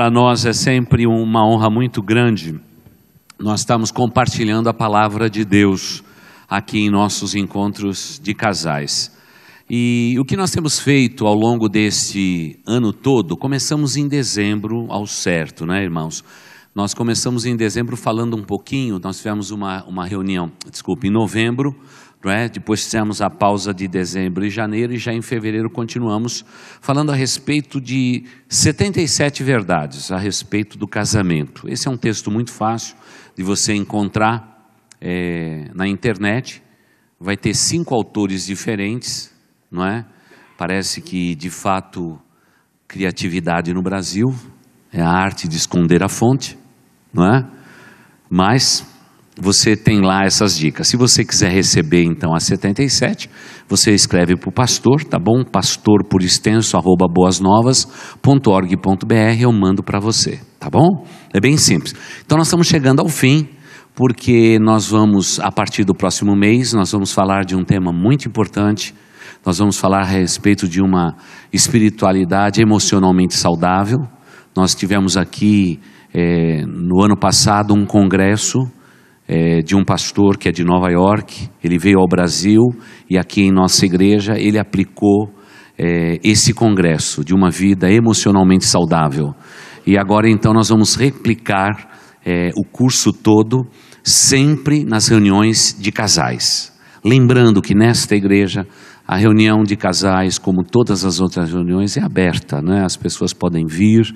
para nós é sempre uma honra muito grande nós estamos compartilhando a palavra de Deus aqui em nossos encontros de casais. E o que nós temos feito ao longo deste ano todo, começamos em dezembro ao certo, né, irmãos? Nós começamos em dezembro falando um pouquinho, nós tivemos uma, uma reunião, desculpe, em novembro, não é? Depois fizemos a pausa de dezembro e janeiro, e já em fevereiro continuamos falando a respeito de 77 verdades a respeito do casamento. Esse é um texto muito fácil de você encontrar é, na internet. Vai ter cinco autores diferentes, não é? Parece que, de fato, criatividade no Brasil é a arte de esconder a fonte, não é? Mas você tem lá essas dicas. Se você quiser receber então a 77, você escreve para o pastor, tá bom? Pastor por extenso, arroba boasnovas.org.br, eu mando para você, tá bom? É bem simples. Então nós estamos chegando ao fim, porque nós vamos, a partir do próximo mês, nós vamos falar de um tema muito importante. Nós vamos falar a respeito de uma espiritualidade emocionalmente saudável. Nós tivemos aqui eh, no ano passado um congresso é, de um pastor que é de Nova York. Ele veio ao Brasil e aqui em nossa igreja ele aplicou é, esse congresso de uma vida emocionalmente saudável. E agora então nós vamos replicar é, o curso todo sempre nas reuniões de casais. Lembrando que nesta igreja a reunião de casais, como todas as outras reuniões, é aberta, né? As pessoas podem vir,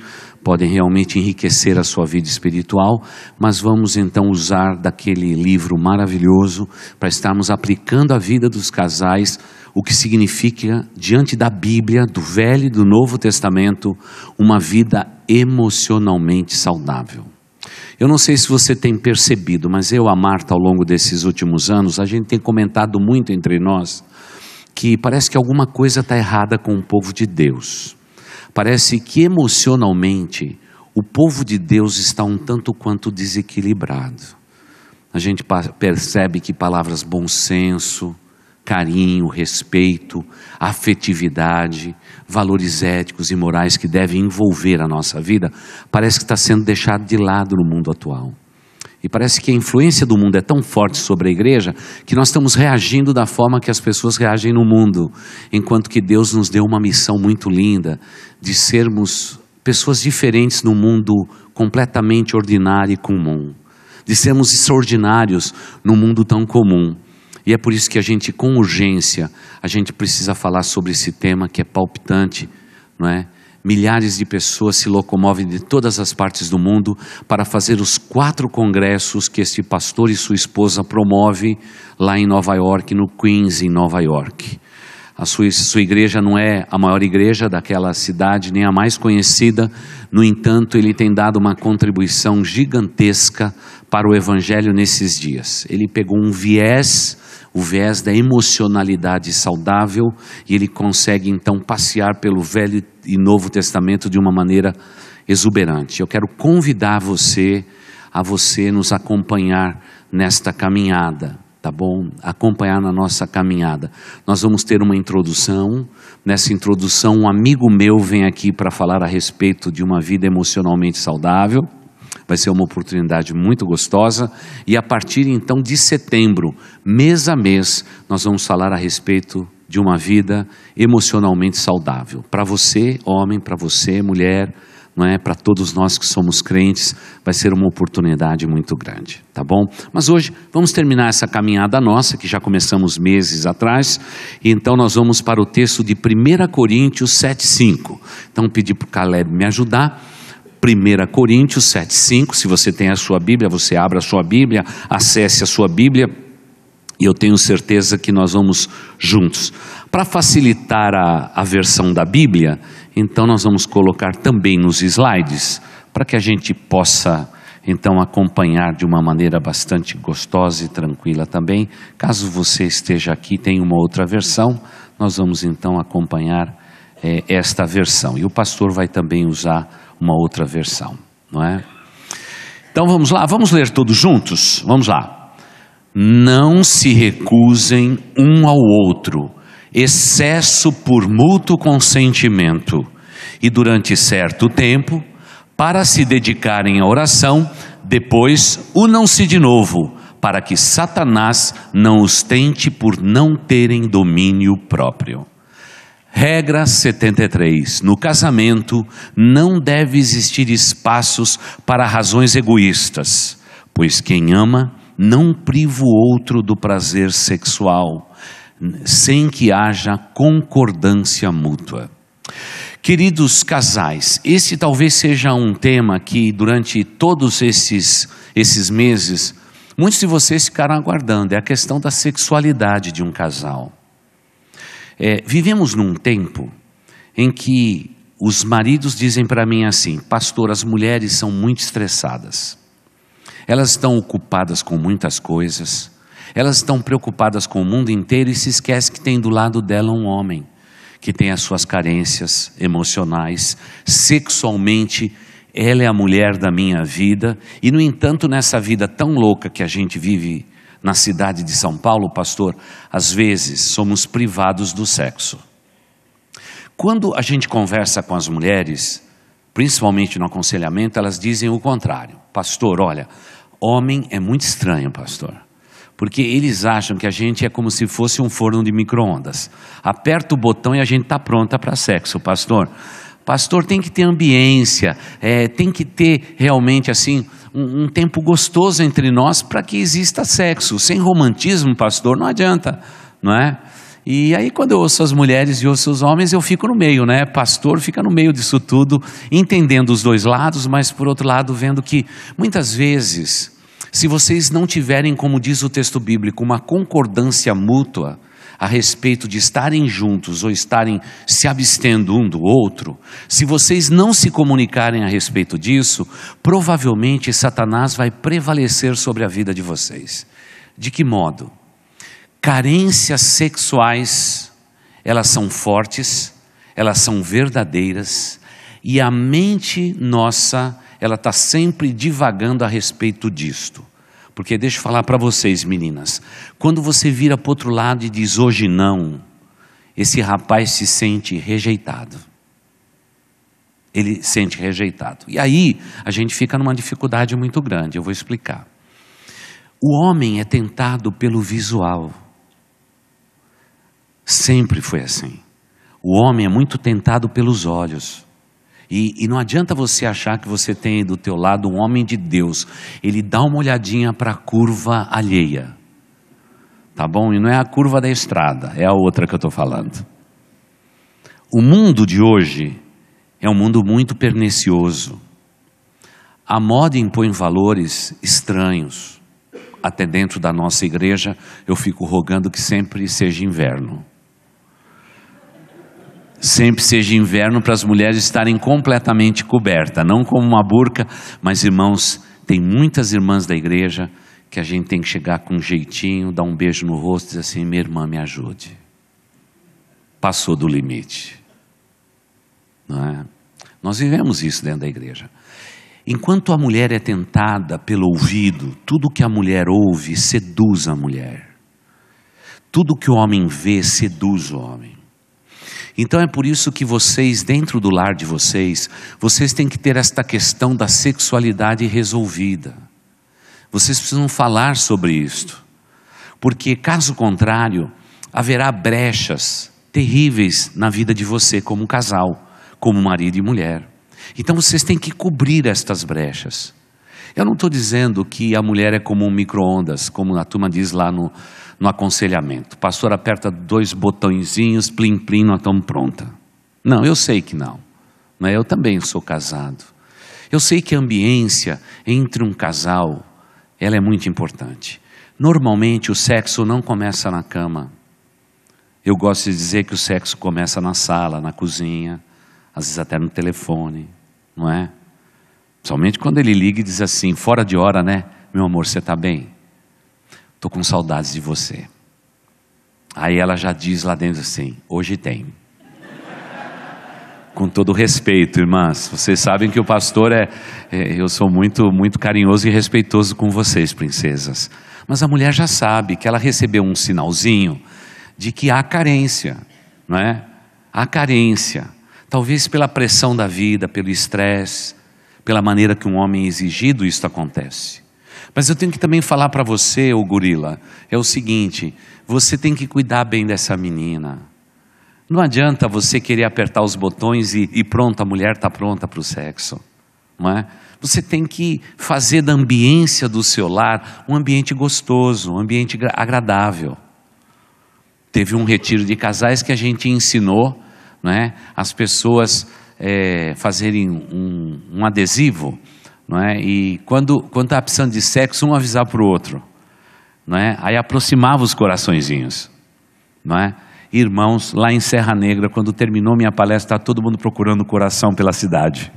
podem realmente enriquecer a sua vida espiritual, mas vamos então usar daquele livro maravilhoso para estarmos aplicando à vida dos casais o que significa diante da Bíblia, do Velho e do Novo Testamento, uma vida emocionalmente saudável. Eu não sei se você tem percebido, mas eu, a Marta, ao longo desses últimos anos, a gente tem comentado muito entre nós que parece que alguma coisa está errada com o povo de Deus. Parece que emocionalmente o povo de Deus está um tanto quanto desequilibrado. A gente percebe que palavras bom senso, carinho, respeito, afetividade, valores éticos e morais que devem envolver a nossa vida, parece que está sendo deixado de lado no mundo atual. E parece que a influência do mundo é tão forte sobre a igreja que nós estamos reagindo da forma que as pessoas reagem no mundo, enquanto que Deus nos deu uma missão muito linda de sermos pessoas diferentes no mundo completamente ordinário e comum, de sermos extraordinários no mundo tão comum. E é por isso que a gente, com urgência, a gente precisa falar sobre esse tema que é palpitante, não é? milhares de pessoas se locomovem de todas as partes do mundo para fazer os quatro congressos que este pastor e sua esposa promovem lá em Nova York, no Queens, em Nova York. A sua, sua igreja não é a maior igreja daquela cidade, nem a mais conhecida, no entanto, ele tem dado uma contribuição gigantesca para o evangelho nesses dias. Ele pegou um viés o viés da emocionalidade saudável e ele consegue então passear pelo Velho e Novo Testamento de uma maneira exuberante. Eu quero convidar você a você nos acompanhar nesta caminhada, tá bom? Acompanhar na nossa caminhada. Nós vamos ter uma introdução. Nessa introdução, um amigo meu vem aqui para falar a respeito de uma vida emocionalmente saudável. Vai ser uma oportunidade muito gostosa e a partir então de setembro, mês a mês, nós vamos falar a respeito de uma vida emocionalmente saudável. Para você, homem, para você, mulher, não é? Para todos nós que somos crentes, vai ser uma oportunidade muito grande, tá bom? Mas hoje vamos terminar essa caminhada nossa que já começamos meses atrás, e então nós vamos para o texto de 1 Coríntios 7:5. Então pedi para o Caleb me ajudar 1 Coríntios 7,5. Se você tem a sua Bíblia, você abra a sua Bíblia, acesse a sua Bíblia, e eu tenho certeza que nós vamos juntos. Para facilitar a, a versão da Bíblia, então nós vamos colocar também nos slides, para que a gente possa então acompanhar de uma maneira bastante gostosa e tranquila também. Caso você esteja aqui, tem uma outra versão, nós vamos então acompanhar eh, esta versão. E o pastor vai também usar uma outra versão, não é? Então vamos lá, vamos ler todos juntos? Vamos lá. Não se recusem um ao outro, excesso por mútuo consentimento, e durante certo tempo, para se dedicarem à oração, depois unam-se de novo, para que Satanás não os tente por não terem domínio próprio. Regra 73. No casamento não deve existir espaços para razões egoístas, pois quem ama não priva o outro do prazer sexual, sem que haja concordância mútua. Queridos casais, esse talvez seja um tema que durante todos esses, esses meses, muitos de vocês ficaram aguardando, é a questão da sexualidade de um casal. É, vivemos num tempo em que os maridos dizem para mim assim: Pastor, as mulheres são muito estressadas. Elas estão ocupadas com muitas coisas, elas estão preocupadas com o mundo inteiro e se esquece que tem do lado dela um homem que tem as suas carências emocionais, sexualmente. Ela é a mulher da minha vida, e no entanto, nessa vida tão louca que a gente vive na cidade de São Paulo, pastor, às vezes somos privados do sexo. Quando a gente conversa com as mulheres, principalmente no aconselhamento, elas dizem o contrário. Pastor, olha, homem é muito estranho, pastor. Porque eles acham que a gente é como se fosse um forno de micro-ondas. Aperta o botão e a gente está pronta para sexo, pastor. Pastor tem que ter ambiência, é, tem que ter realmente assim um, um tempo gostoso entre nós para que exista sexo. Sem romantismo, pastor, não adianta, não é? E aí, quando eu ouço as mulheres e ouço os homens, eu fico no meio, né? Pastor fica no meio disso tudo, entendendo os dois lados, mas por outro lado, vendo que muitas vezes, se vocês não tiverem, como diz o texto bíblico, uma concordância mútua, a respeito de estarem juntos ou estarem se abstendo um do outro, se vocês não se comunicarem a respeito disso, provavelmente Satanás vai prevalecer sobre a vida de vocês. De que modo? Carências sexuais, elas são fortes, elas são verdadeiras, e a mente nossa, ela está sempre divagando a respeito disto. Porque deixa eu falar para vocês, meninas. Quando você vira para outro lado e diz hoje não, esse rapaz se sente rejeitado. Ele sente rejeitado. E aí a gente fica numa dificuldade muito grande. Eu vou explicar. O homem é tentado pelo visual. Sempre foi assim. O homem é muito tentado pelos olhos. E, e, não adianta você achar que você tem do teu lado um homem de Deus. Ele dá uma olhadinha para a curva alheia. Tá bom? E não é a curva da estrada, é a outra que eu estou falando. O mundo de hoje é um mundo muito pernicioso. A moda impõe valores estranhos. Até dentro da nossa igreja, eu fico rogando que sempre seja inverno sempre seja inverno para as mulheres estarem completamente cobertas, não como uma burca, mas irmãos, tem muitas irmãs da igreja que a gente tem que chegar com um jeitinho, dar um beijo no rosto e dizer assim: minha irmã, me ajude. Passou do limite. Não é? Nós vivemos isso dentro da igreja. Enquanto a mulher é tentada pelo ouvido, tudo que a mulher ouve seduz a mulher. Tudo que o homem vê seduz o homem. Então é por isso que vocês, dentro do lar de vocês, vocês têm que ter esta questão da sexualidade resolvida. Vocês precisam falar sobre isto, porque caso contrário, haverá brechas terríveis na vida de você como casal, como marido e mulher. Então vocês têm que cobrir estas brechas. Eu não estou dizendo que a mulher é como um micro-ondas, como a turma diz lá no, no aconselhamento. Pastor, aperta dois botõezinhos, plim, plim, nós estamos pronta. Não, eu sei que não. Né? Eu também sou casado. Eu sei que a ambiência entre um casal, ela é muito importante. Normalmente o sexo não começa na cama. Eu gosto de dizer que o sexo começa na sala, na cozinha, às vezes até no telefone, não é? Somente quando ele liga e diz assim, fora de hora, né? Meu amor, você está bem? Estou com saudades de você. Aí ela já diz lá dentro assim: Hoje tem. com todo respeito, irmãs, vocês sabem que o pastor é, é. Eu sou muito, muito carinhoso e respeitoso com vocês, princesas. Mas a mulher já sabe que ela recebeu um sinalzinho de que há carência, não é? Há carência. Talvez pela pressão da vida, pelo estresse, pela maneira que um homem é exigido, isso acontece. Mas eu tenho que também falar para você, o gorila, é o seguinte: você tem que cuidar bem dessa menina. Não adianta você querer apertar os botões e, e pronto, a mulher está pronta para o sexo. Não é? Você tem que fazer da ambiência do seu lar um ambiente gostoso, um ambiente agradável. Teve um retiro de casais que a gente ensinou é, as pessoas é, fazerem um, um adesivo não é? E quando, quando está precisando de sexo, um avisar para o outro. Não é? Aí aproximava os coraçõezinhos. Não é? Irmãos, lá em Serra Negra, quando terminou minha palestra, tá todo mundo procurando o coração pela cidade.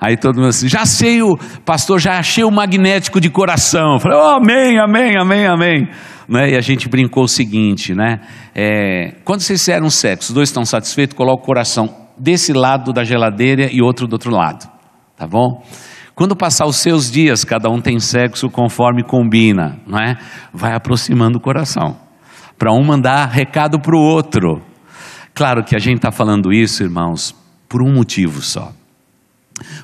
Aí todo mundo assim, já sei o, pastor, já achei o magnético de coração. falei, oh, amém, amém, amém, amém. Né? E a gente brincou o seguinte, né? É, quando vocês fizeram sexo, os dois estão satisfeitos, coloca o coração desse lado da geladeira e outro do outro lado. Tá bom? Quando passar os seus dias, cada um tem sexo conforme combina, não é? Vai aproximando o coração. Para um mandar recado para o outro. Claro que a gente está falando isso, irmãos, por um motivo só.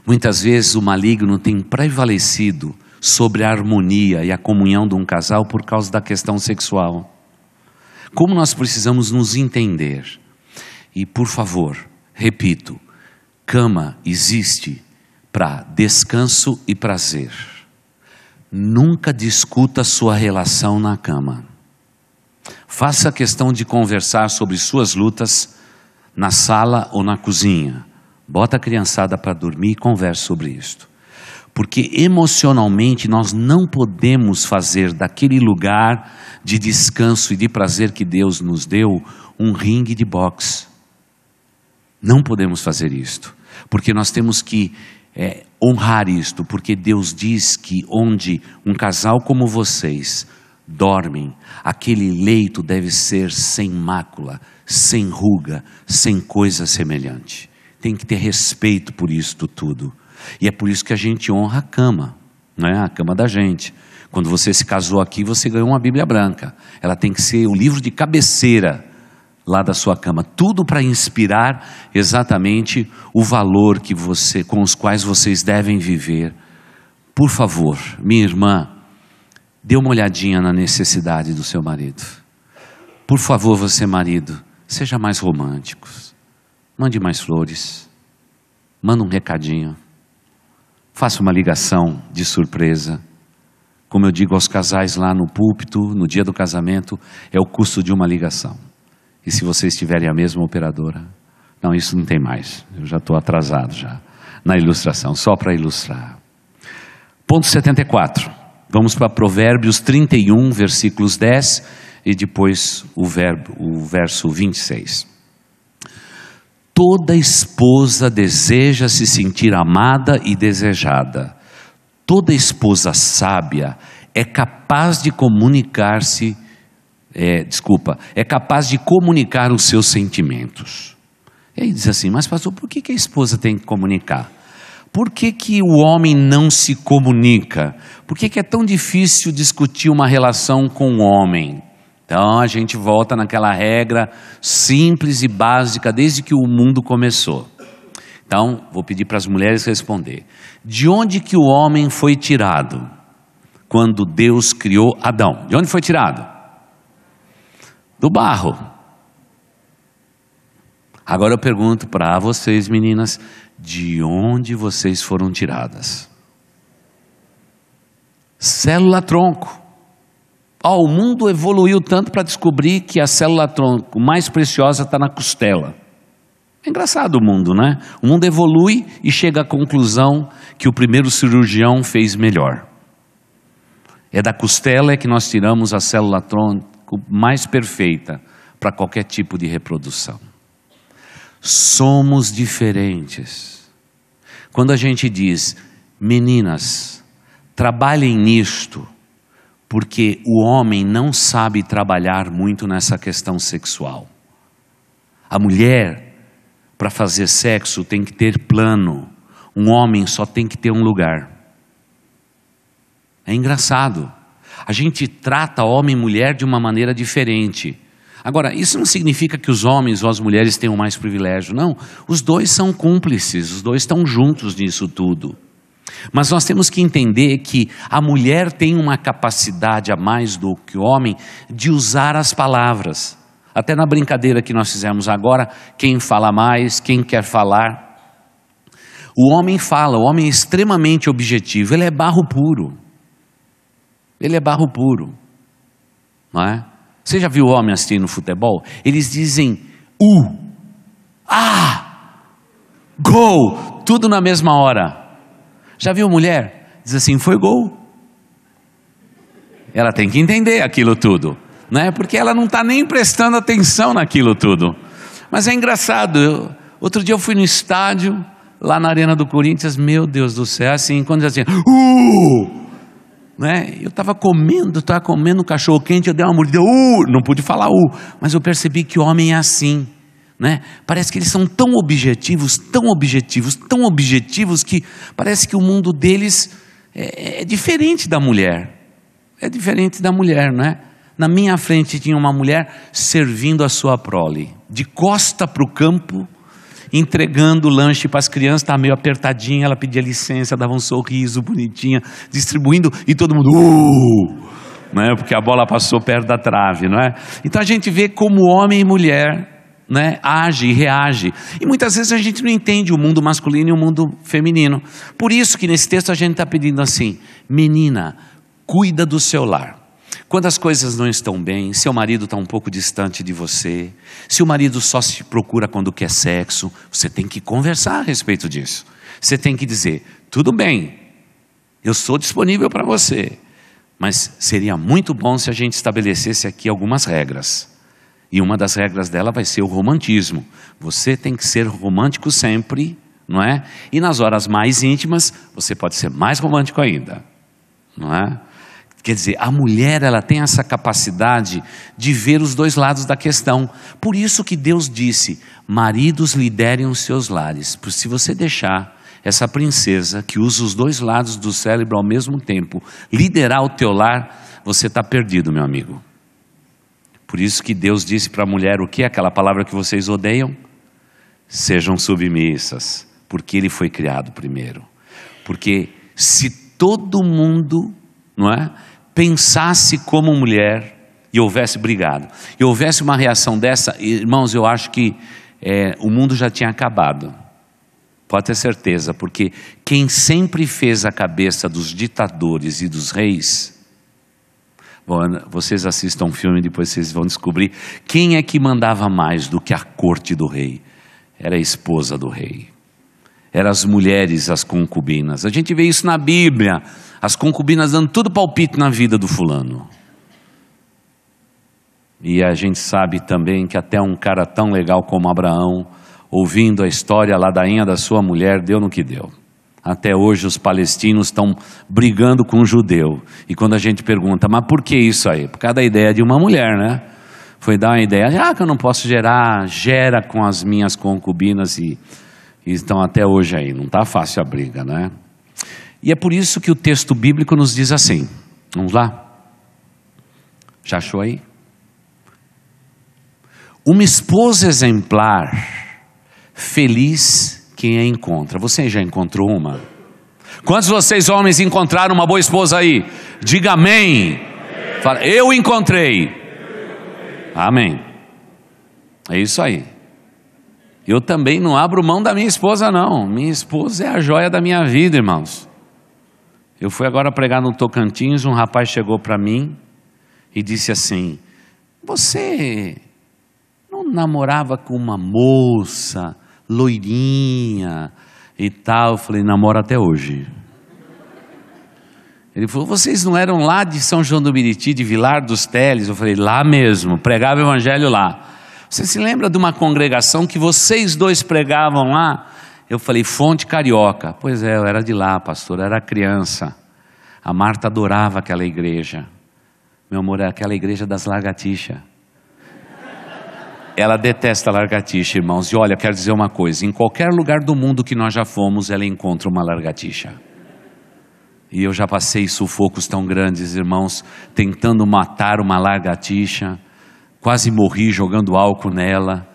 Muitas vezes o maligno tem prevalecido sobre a harmonia e a comunhão de um casal por causa da questão sexual. Como nós precisamos nos entender. E por favor, repito, cama existe para descanso e prazer. Nunca discuta sua relação na cama. Faça questão de conversar sobre suas lutas na sala ou na cozinha. Bota a criançada para dormir e converse sobre isto. Porque emocionalmente nós não podemos fazer daquele lugar de descanso e de prazer que Deus nos deu um ringue de boxe. Não podemos fazer isto, porque nós temos que é, honrar isto, porque Deus diz que onde um casal como vocês dormem, aquele leito deve ser sem mácula, sem ruga, sem coisa semelhante. Tem que ter respeito por isto tudo. E é por isso que a gente honra a cama, não é? A cama da gente. Quando você se casou aqui, você ganhou uma Bíblia branca. Ela tem que ser o livro de cabeceira lá da sua cama. Tudo para inspirar exatamente o valor que você, com os quais vocês devem viver. Por favor, minha irmã, dê uma olhadinha na necessidade do seu marido. Por favor, você marido, seja mais romântico. Mande mais flores. Manda um recadinho. Faça uma ligação de surpresa. Como eu digo aos casais lá no púlpito, no dia do casamento, é o custo de uma ligação. E se vocês tiverem a mesma operadora, não, isso não tem mais. Eu já estou atrasado já na ilustração, só para ilustrar. Ponto 74. Vamos para Provérbios 31, versículos 10 e depois o, verbo, o verso 26. Toda esposa deseja se sentir amada e desejada. Toda esposa sábia é capaz de comunicar-se é, desculpa, é capaz de comunicar os seus sentimentos. E aí diz assim, mas pastor, por que, que a esposa tem que comunicar? Por que, que o homem não se comunica? Por que, que é tão difícil discutir uma relação com o homem? Então a gente volta naquela regra simples e básica desde que o mundo começou. Então, vou pedir para as mulheres responder. De onde que o homem foi tirado? Quando Deus criou Adão. De onde foi tirado? do barro. Agora eu pergunto para vocês, meninas, de onde vocês foram tiradas? Célula tronco. Oh, o mundo evoluiu tanto para descobrir que a célula tronco mais preciosa está na costela. É engraçado o mundo, né? O mundo evolui e chega à conclusão que o primeiro cirurgião fez melhor. É da costela é que nós tiramos a célula tronco mais perfeita para qualquer tipo de reprodução. Somos diferentes. Quando a gente diz, meninas, trabalhem nisto, porque o homem não sabe trabalhar muito nessa questão sexual. A mulher, para fazer sexo, tem que ter plano. Um homem só tem que ter um lugar. É engraçado. A gente trata homem e mulher de uma maneira diferente. Agora, isso não significa que os homens ou as mulheres tenham mais privilégio, não. Os dois são cúmplices, os dois estão juntos nisso tudo. Mas nós temos que entender que a mulher tem uma capacidade a mais do que o homem de usar as palavras. Até na brincadeira que nós fizemos agora, quem fala mais, quem quer falar. O homem fala, o homem é extremamente objetivo, ele é barro puro. Ele é barro puro, não é? Você já viu homem assim no futebol? Eles dizem U, ah, gol, tudo na mesma hora. Já viu mulher? Diz assim, foi gol. Ela tem que entender aquilo tudo, né? Porque ela não está nem prestando atenção naquilo tudo. Mas é engraçado. Eu, outro dia eu fui no estádio lá na arena do Corinthians. Meu Deus do céu, assim, quando dizia, u. uh! né? Eu estava comendo, estava comendo um cachorro quente, eu dei uma mordida, uh, não pude falar uh, mas eu percebi que homem é assim, né? Parece que eles são tão objetivos, tão objetivos, tão objetivos que parece que o mundo deles é, é diferente da mulher. É diferente da mulher, é? Na minha frente tinha uma mulher servindo a sua prole, de costa para o campo, entregando o lanche para as crianças, estava tá meio apertadinha, ela pedia licença, dava um sorriso bonitinha, distribuindo, e todo mundo, uh! Né, porque a bola passou perto da trave, não é? Então a gente vê como homem e mulher né, age e reage. E muitas vezes a gente não entende o mundo masculino e o mundo feminino. Por isso que nesse texto a gente está pedindo assim: menina, cuida do seu lar. Quando as coisas não estão bem, seu marido está um pouco distante de você, se o marido só se procura quando quer sexo, você tem que conversar a respeito disso. Você tem que dizer: tudo bem, eu sou disponível para você, mas seria muito bom se a gente estabelecesse aqui algumas regras. E uma das regras dela vai ser o romantismo. Você tem que ser romântico sempre, não é? E nas horas mais íntimas, você pode ser mais romântico ainda, não é? Quer dizer, a mulher ela tem essa capacidade de ver os dois lados da questão. Por isso que Deus disse: maridos liderem os seus lares. se você deixar essa princesa que usa os dois lados do cérebro ao mesmo tempo liderar o teu lar, você está perdido, meu amigo. Por isso que Deus disse para a mulher o que? Aquela palavra que vocês odeiam? Sejam submissas, porque ele foi criado primeiro. Porque se todo mundo, não é? pensasse como mulher e houvesse brigado, e houvesse uma reação dessa, irmãos, eu acho que é, o mundo já tinha acabado. Pode ter certeza, porque quem sempre fez a cabeça dos ditadores e dos reis, Bom, vocês assistam um filme e depois vocês vão descobrir quem é que mandava mais do que a corte do rei. Era a esposa do rei. Eram as mulheres, as concubinas. A gente vê isso na Bíblia. As concubinas dando tudo palpite na vida do fulano. E a gente sabe também que até um cara tão legal como Abraão, ouvindo a história a ladainha da sua mulher, deu no que deu. Até hoje os palestinos estão brigando com o judeu. E quando a gente pergunta, mas por que isso aí? Por causa da ideia de uma mulher, né? Foi dar uma ideia, ah, que eu não posso gerar, gera com as minhas concubinas e, e estão até hoje aí. Não está fácil a briga, né? E é por isso que o texto bíblico nos diz assim. Vamos lá? Já achou aí? Uma esposa exemplar, feliz quem a encontra. Você já encontrou uma? Quantos de vocês, homens, encontraram uma boa esposa aí? Diga amém. Fala, eu encontrei. Amém. É isso aí. Eu também não abro mão da minha esposa, não. Minha esposa é a joia da minha vida, irmãos. Eu fui agora pregar no Tocantins, um rapaz chegou para mim e disse assim: Você não namorava com uma moça loirinha e tal? Eu falei: Namora até hoje. Ele falou: Vocês não eram lá de São João do Meriti, de Vilar dos Teles? Eu falei: Lá mesmo, pregava o evangelho lá. Você se lembra de uma congregação que vocês dois pregavam lá? Eu falei, fonte carioca. Pois é, eu era de lá, pastor, eu era criança. A Marta adorava aquela igreja. Meu amor, é aquela igreja das largatixas. Ela detesta largatixa, irmãos. E olha, quero dizer uma coisa: em qualquer lugar do mundo que nós já fomos, ela encontra uma largatixa. E eu já passei sufocos tão grandes, irmãos, tentando matar uma largatixa, quase morri jogando álcool nela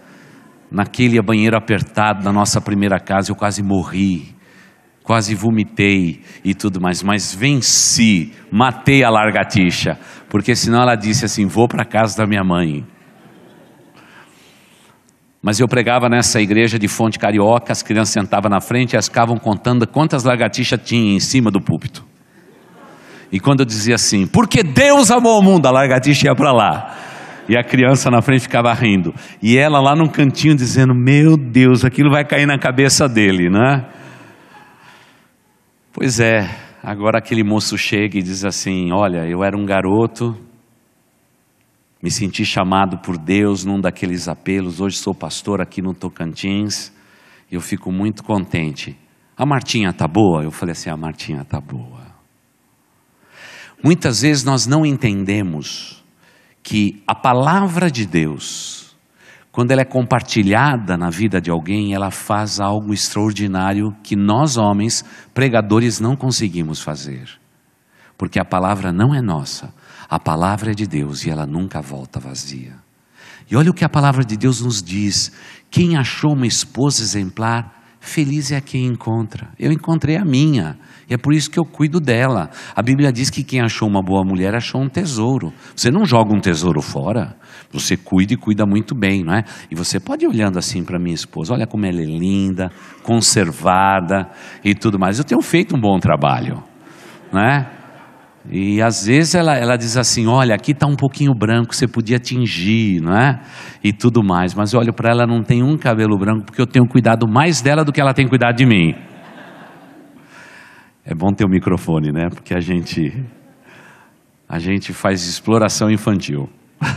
naquele banheiro apertado da nossa primeira casa, eu quase morri, quase vomitei e tudo mais, mas venci, matei a largatixa, porque senão ela disse assim: vou para a casa da minha mãe. Mas eu pregava nessa igreja de fonte carioca, as crianças sentavam na frente e elas ficavam contando quantas lagartixas tinha em cima do púlpito. E quando eu dizia assim, porque Deus amou o mundo, a lagartixa ia para lá. E a criança na frente ficava rindo. E ela lá num cantinho dizendo: Meu Deus, aquilo vai cair na cabeça dele, né? Pois é, agora aquele moço chega e diz assim: Olha, eu era um garoto, me senti chamado por Deus num daqueles apelos, hoje sou pastor aqui no Tocantins, eu fico muito contente. A Martinha tá boa? Eu falei assim: A Martinha tá boa. Muitas vezes nós não entendemos que a palavra de Deus, quando ela é compartilhada na vida de alguém, ela faz algo extraordinário que nós homens, pregadores, não conseguimos fazer. Porque a palavra não é nossa, a palavra é de Deus e ela nunca volta vazia. E olha o que a palavra de Deus nos diz: quem achou uma esposa exemplar, Feliz é quem encontra. Eu encontrei a minha, e é por isso que eu cuido dela. A Bíblia diz que quem achou uma boa mulher achou um tesouro. Você não joga um tesouro fora, você cuida e cuida muito bem, não é? E você pode ir olhando assim para minha esposa: olha como ela é linda, conservada e tudo mais. Eu tenho feito um bom trabalho, não é? E às vezes ela, ela diz assim: olha, aqui está um pouquinho branco, você podia tingir, não é? E tudo mais. Mas eu olho para ela, não tem um cabelo branco, porque eu tenho cuidado mais dela do que ela tem cuidado de mim. É bom ter o um microfone, né? Porque a gente, a gente faz exploração infantil.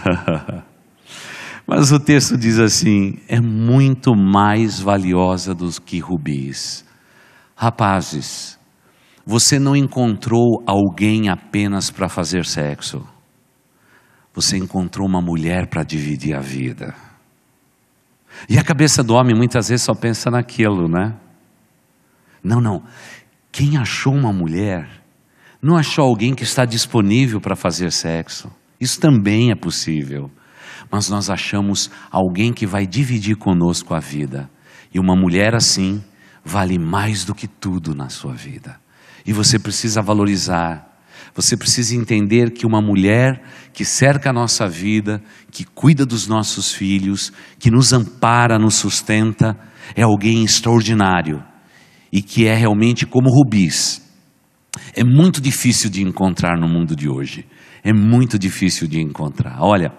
Mas o texto diz assim: é muito mais valiosa do que rubis. Rapazes, você não encontrou alguém apenas para fazer sexo. Você encontrou uma mulher para dividir a vida. E a cabeça do homem muitas vezes só pensa naquilo, né? Não, não. Quem achou uma mulher, não achou alguém que está disponível para fazer sexo. Isso também é possível. Mas nós achamos alguém que vai dividir conosco a vida. E uma mulher assim vale mais do que tudo na sua vida. E você precisa valorizar. Você precisa entender que uma mulher que cerca a nossa vida, que cuida dos nossos filhos, que nos ampara, nos sustenta, é alguém extraordinário e que é realmente como rubis. É muito difícil de encontrar no mundo de hoje. É muito difícil de encontrar. Olha,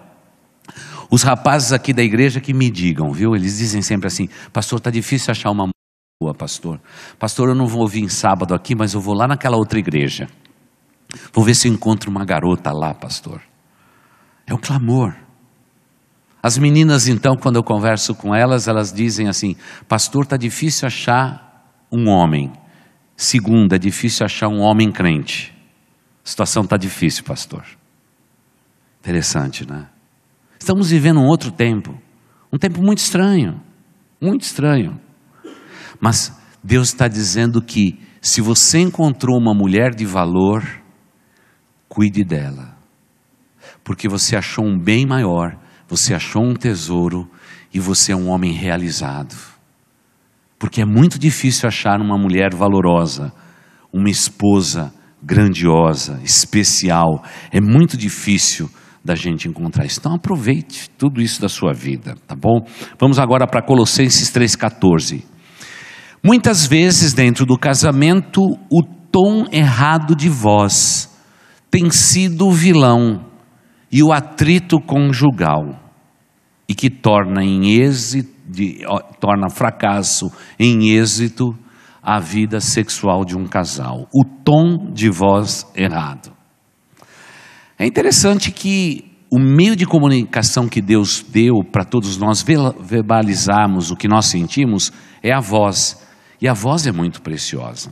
os rapazes aqui da igreja que me digam, viu? Eles dizem sempre assim: "Pastor, tá difícil achar uma Boa, pastor. Pastor, eu não vou vir em sábado aqui, mas eu vou lá naquela outra igreja. Vou ver se eu encontro uma garota lá, pastor. É o clamor. As meninas, então, quando eu converso com elas, elas dizem assim: Pastor, está difícil achar um homem. Segunda, é difícil achar um homem crente. A situação está difícil, pastor. Interessante, né? Estamos vivendo um outro tempo. Um tempo muito estranho. Muito estranho. Mas Deus está dizendo que se você encontrou uma mulher de valor, cuide dela, porque você achou um bem maior, você achou um tesouro e você é um homem realizado. Porque é muito difícil achar uma mulher valorosa, uma esposa grandiosa, especial. É muito difícil da gente encontrar isso. Então aproveite tudo isso da sua vida, tá bom? Vamos agora para Colossenses 3,14. Muitas vezes, dentro do casamento, o tom errado de voz tem sido o vilão e o atrito conjugal, e que torna em êxito, de, torna fracasso em êxito a vida sexual de um casal. O tom de voz errado. É interessante que o meio de comunicação que Deus deu para todos nós verbalizarmos o que nós sentimos é a voz. E a voz é muito preciosa.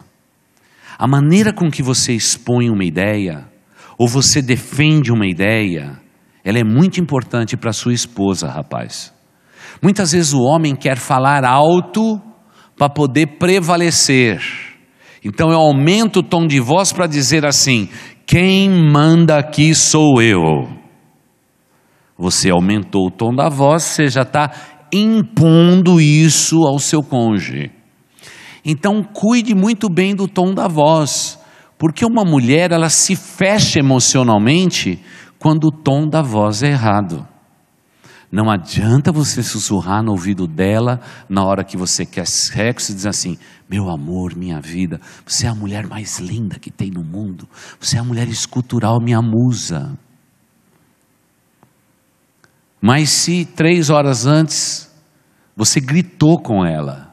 A maneira com que você expõe uma ideia, ou você defende uma ideia, ela é muito importante para sua esposa, rapaz. Muitas vezes o homem quer falar alto para poder prevalecer. Então eu aumento o tom de voz para dizer assim: quem manda aqui sou eu. Você aumentou o tom da voz, você já está impondo isso ao seu cônjuge. Então cuide muito bem do tom da voz, porque uma mulher ela se fecha emocionalmente quando o tom da voz é errado. Não adianta você sussurrar no ouvido dela na hora que você quer sexo e dizer assim: meu amor, minha vida, você é a mulher mais linda que tem no mundo, você é a mulher escultural, minha musa. Mas se três horas antes você gritou com ela,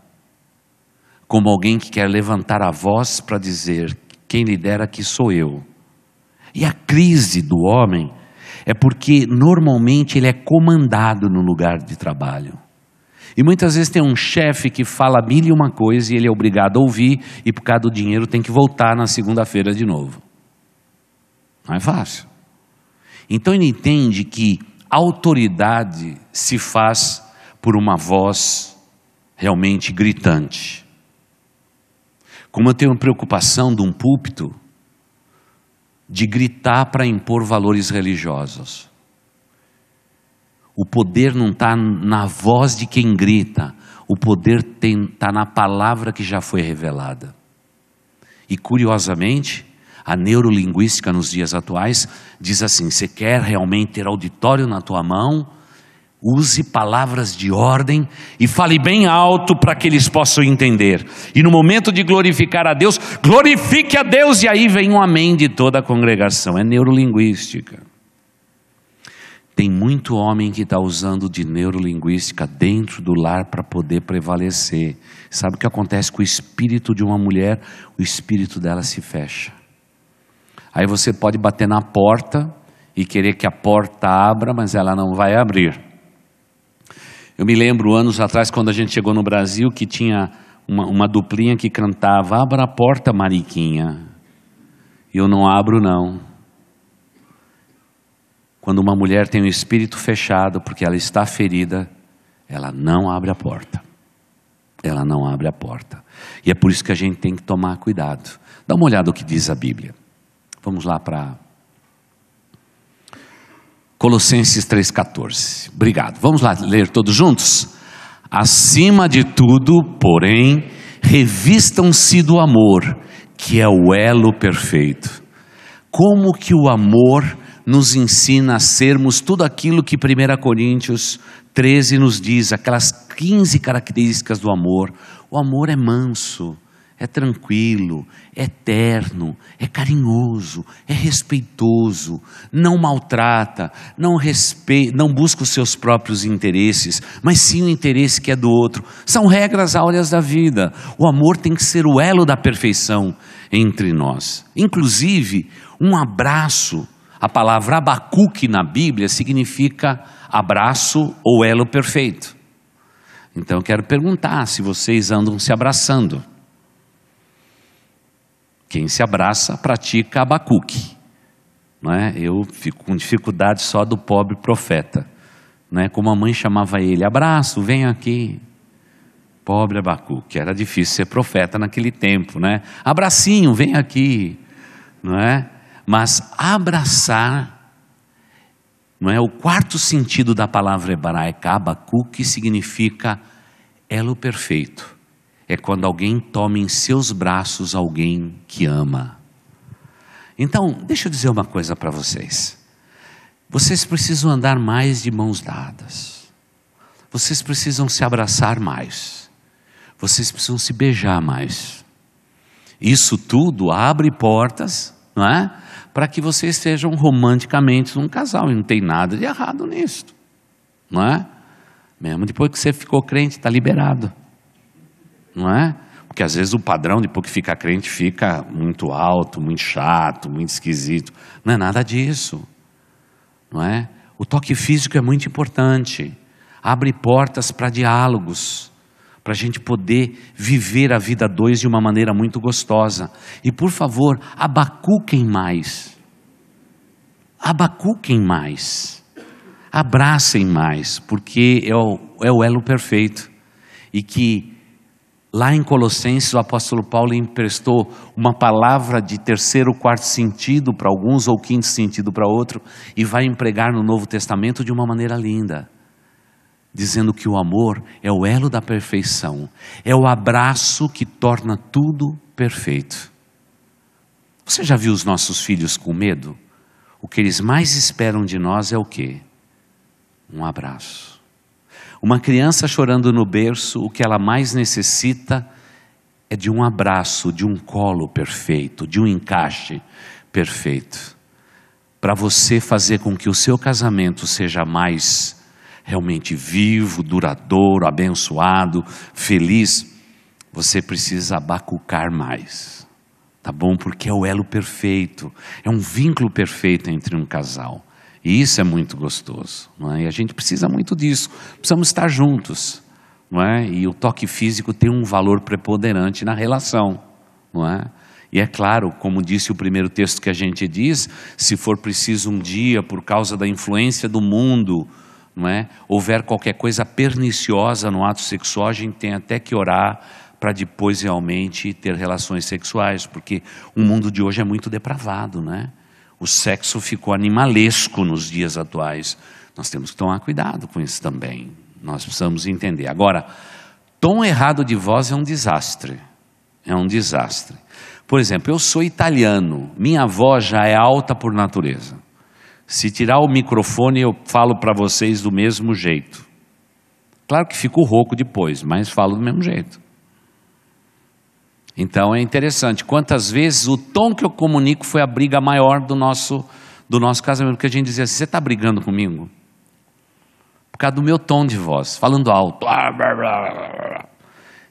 como alguém que quer levantar a voz para dizer: quem lidera aqui sou eu. E a crise do homem é porque normalmente ele é comandado no lugar de trabalho. E muitas vezes tem um chefe que fala mil e uma coisa e ele é obrigado a ouvir e por causa do dinheiro tem que voltar na segunda-feira de novo. Não é fácil. Então ele entende que autoridade se faz por uma voz realmente gritante. Como eu tenho preocupação de um púlpito de gritar para impor valores religiosos. O poder não está na voz de quem grita, o poder está na palavra que já foi revelada. E curiosamente, a neurolinguística nos dias atuais diz assim: você quer realmente ter auditório na tua mão? Use palavras de ordem e fale bem alto para que eles possam entender. E no momento de glorificar a Deus, glorifique a Deus, e aí vem um amém de toda a congregação. É neurolinguística. Tem muito homem que está usando de neurolinguística dentro do lar para poder prevalecer. Sabe o que acontece com o espírito de uma mulher? O espírito dela se fecha. Aí você pode bater na porta e querer que a porta abra, mas ela não vai abrir. Eu me lembro anos atrás, quando a gente chegou no Brasil, que tinha uma, uma duplinha que cantava: Abra a porta, Mariquinha. E eu não abro, não. Quando uma mulher tem o um espírito fechado porque ela está ferida, ela não abre a porta. Ela não abre a porta. E é por isso que a gente tem que tomar cuidado. Dá uma olhada o que diz a Bíblia. Vamos lá para Colossenses 3,14. Obrigado. Vamos lá ler todos juntos? Acima de tudo, porém, revistam-se do amor, que é o elo perfeito. Como que o amor nos ensina a sermos tudo aquilo que 1 Coríntios 13 nos diz, aquelas 15 características do amor. O amor é manso, é tranquilo, é terno, é carinhoso, é respeitoso, não maltrata, não respeita, não busca os seus próprios interesses, mas sim o interesse que é do outro. São regras áureas da vida. O amor tem que ser o elo da perfeição entre nós. Inclusive, um abraço, a palavra abacuque na Bíblia significa abraço ou elo perfeito. Então eu quero perguntar se vocês andam se abraçando. Quem se abraça pratica abacuque. é? Eu fico com dificuldade só do pobre profeta. é? Como a mãe chamava ele, abraço, vem aqui. Pobre abacuque, era difícil ser profeta naquele tempo. Né? Abracinho, vem aqui. Não é? Mas abraçar não é o quarto sentido da palavra hebraica abacuque significa elo perfeito é quando alguém toma em seus braços alguém que ama. Então, deixa eu dizer uma coisa para vocês. Vocês precisam andar mais de mãos dadas. Vocês precisam se abraçar mais. Vocês precisam se beijar mais. Isso tudo abre portas, não é? Para que vocês sejam romanticamente um casal. E não tem nada de errado nisso, não é? Mesmo depois que você ficou crente, está liberado não é? Porque às vezes o padrão, depois que fica crente, fica muito alto, muito chato, muito esquisito. Não é nada disso, não é? O toque físico é muito importante. Abre portas para diálogos, para a gente poder viver a vida dois de uma maneira muito gostosa. E por favor, abacuquem mais. Abacuquem mais. Abracem mais, porque é o, é o elo perfeito. E que Lá em Colossenses, o apóstolo Paulo emprestou uma palavra de terceiro, quarto sentido para alguns ou quinto sentido para outro, e vai empregar no Novo Testamento de uma maneira linda, dizendo que o amor é o elo da perfeição, é o abraço que torna tudo perfeito. Você já viu os nossos filhos com medo? O que eles mais esperam de nós é o quê? Um abraço. Uma criança chorando no berço, o que ela mais necessita é de um abraço, de um colo perfeito, de um encaixe perfeito. Para você fazer com que o seu casamento seja mais realmente vivo, duradouro, abençoado, feliz, você precisa abacucar mais. Tá bom? Porque é o elo perfeito, é um vínculo perfeito entre um casal. E isso é muito gostoso. É? E a gente precisa muito disso. Precisamos estar juntos. Não é? E o toque físico tem um valor preponderante na relação. Não é? E é claro, como disse o primeiro texto que a gente diz, se for preciso um dia, por causa da influência do mundo, não é? houver qualquer coisa perniciosa no ato sexual, a gente tem até que orar para depois realmente ter relações sexuais, porque o mundo de hoje é muito depravado, né? o sexo ficou animalesco nos dias atuais. Nós temos que tomar cuidado com isso também. Nós precisamos entender. Agora, tom errado de voz é um desastre. É um desastre. Por exemplo, eu sou italiano, minha voz já é alta por natureza. Se tirar o microfone, eu falo para vocês do mesmo jeito. Claro que fico rouco depois, mas falo do mesmo jeito. Então é interessante quantas vezes o tom que eu comunico foi a briga maior do nosso do nosso casamento, porque a gente dizia assim, você está brigando comigo? Por causa do meu tom de voz, falando alto.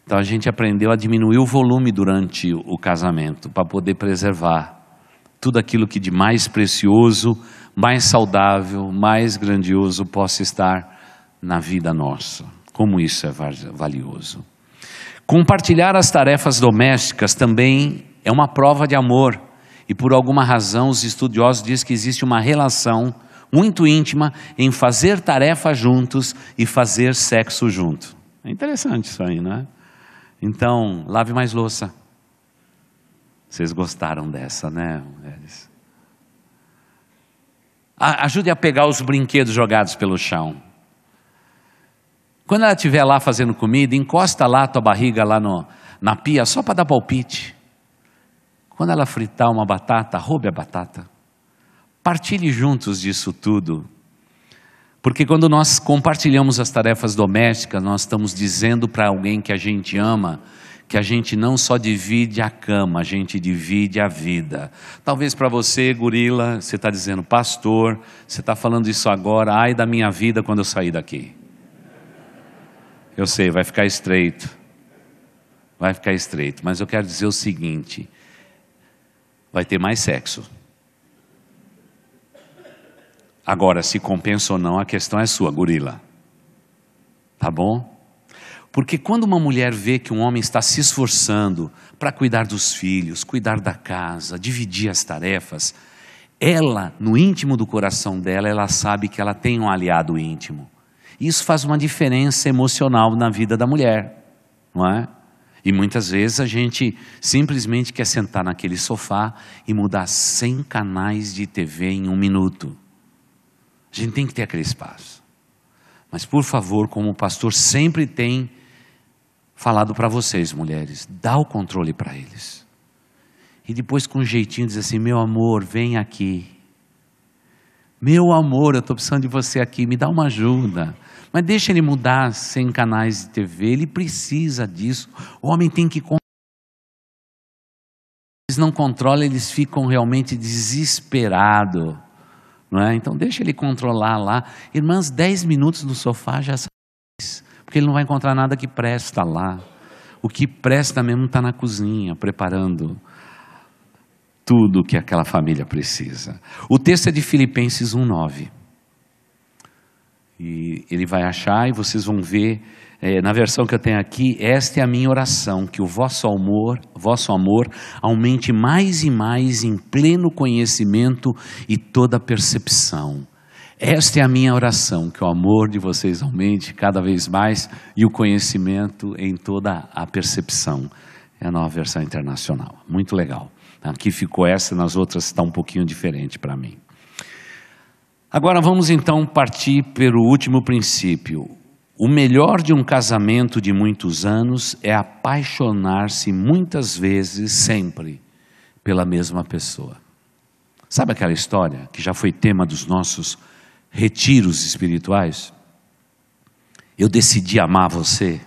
Então a gente aprendeu a diminuir o volume durante o casamento, para poder preservar tudo aquilo que de mais precioso, mais saudável, mais grandioso possa estar na vida nossa. Como isso é valioso. Compartilhar as tarefas domésticas também é uma prova de amor, e por alguma razão os estudiosos dizem que existe uma relação muito íntima em fazer tarefa juntos e fazer sexo junto. É interessante isso aí, não é? Então, lave mais louça. Vocês gostaram dessa, né, mulheres? Ajude a pegar os brinquedos jogados pelo chão. Quando ela estiver lá fazendo comida, encosta lá a tua barriga lá no, na pia só para dar palpite. Quando ela fritar uma batata, roube a batata. Partilhe juntos disso tudo. Porque quando nós compartilhamos as tarefas domésticas, nós estamos dizendo para alguém que a gente ama que a gente não só divide a cama, a gente divide a vida. Talvez para você, gorila, você está dizendo, pastor, você está falando isso agora, ai da minha vida quando eu sair daqui. Eu sei, vai ficar estreito. Vai ficar estreito. Mas eu quero dizer o seguinte: vai ter mais sexo. Agora, se compensa ou não, a questão é sua, gorila. Tá bom? Porque quando uma mulher vê que um homem está se esforçando para cuidar dos filhos, cuidar da casa, dividir as tarefas, ela, no íntimo do coração dela, ela sabe que ela tem um aliado íntimo. Isso faz uma diferença emocional na vida da mulher, não é? E muitas vezes a gente simplesmente quer sentar naquele sofá e mudar 100 canais de TV em um minuto. A gente tem que ter aquele espaço. Mas por favor, como o pastor sempre tem falado para vocês, mulheres, dá o controle para eles. E depois com um jeitinho diz assim: "Meu amor, vem aqui. Meu amor, eu estou precisando de você aqui, me dá uma ajuda. Mas deixa ele mudar sem canais de TV, ele precisa disso. O homem tem que eles não controlam, eles ficam realmente desesperados. Não é? Então deixa ele controlar lá. Irmãs, dez minutos no sofá já sai, porque ele não vai encontrar nada que presta lá. O que presta mesmo está na cozinha, preparando tudo o que aquela família precisa. O texto é de Filipenses 1,9. E ele vai achar e vocês vão ver, é, na versão que eu tenho aqui, esta é a minha oração, que o vosso amor, vosso amor aumente mais e mais em pleno conhecimento e toda percepção. Esta é a minha oração, que o amor de vocês aumente cada vez mais e o conhecimento em toda a percepção. É a nova versão internacional. Muito legal. Aqui tá? ficou essa, nas outras está um pouquinho diferente para mim. Agora vamos então partir pelo último princípio. O melhor de um casamento de muitos anos é apaixonar-se muitas vezes, sempre, pela mesma pessoa. Sabe aquela história que já foi tema dos nossos retiros espirituais? Eu decidi amar você.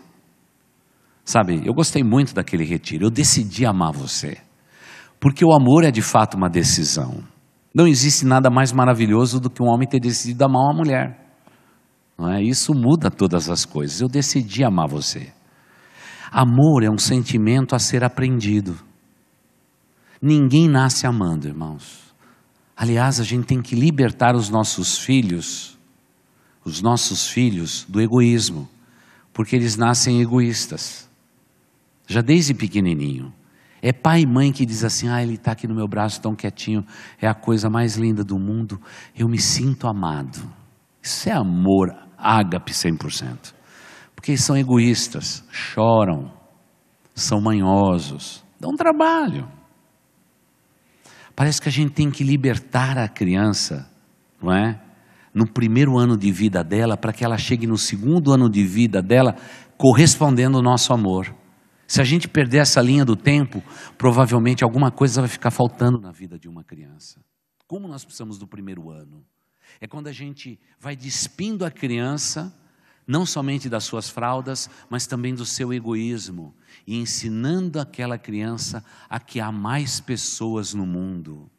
Sabe, eu gostei muito daquele retiro. Eu decidi amar você. Porque o amor é de fato uma decisão. Não existe nada mais maravilhoso do que um homem ter decidido amar uma mulher. Não é? Isso muda todas as coisas. Eu decidi amar você. Amor é um sentimento a ser aprendido. Ninguém nasce amando, irmãos. Aliás, a gente tem que libertar os nossos filhos, os nossos filhos, do egoísmo, porque eles nascem egoístas, já desde pequenininho. É pai e mãe que diz assim: ah, ele está aqui no meu braço tão quietinho, é a coisa mais linda do mundo, eu me sinto amado. Isso é amor ágape 100%. Porque são egoístas, choram, são manhosos, dão trabalho. Parece que a gente tem que libertar a criança, não é? No primeiro ano de vida dela, para que ela chegue no segundo ano de vida dela correspondendo ao nosso amor. Se a gente perder essa linha do tempo, provavelmente alguma coisa vai ficar faltando na vida de uma criança. Como nós precisamos do primeiro ano? É quando a gente vai despindo a criança, não somente das suas fraldas, mas também do seu egoísmo, e ensinando aquela criança a que há mais pessoas no mundo.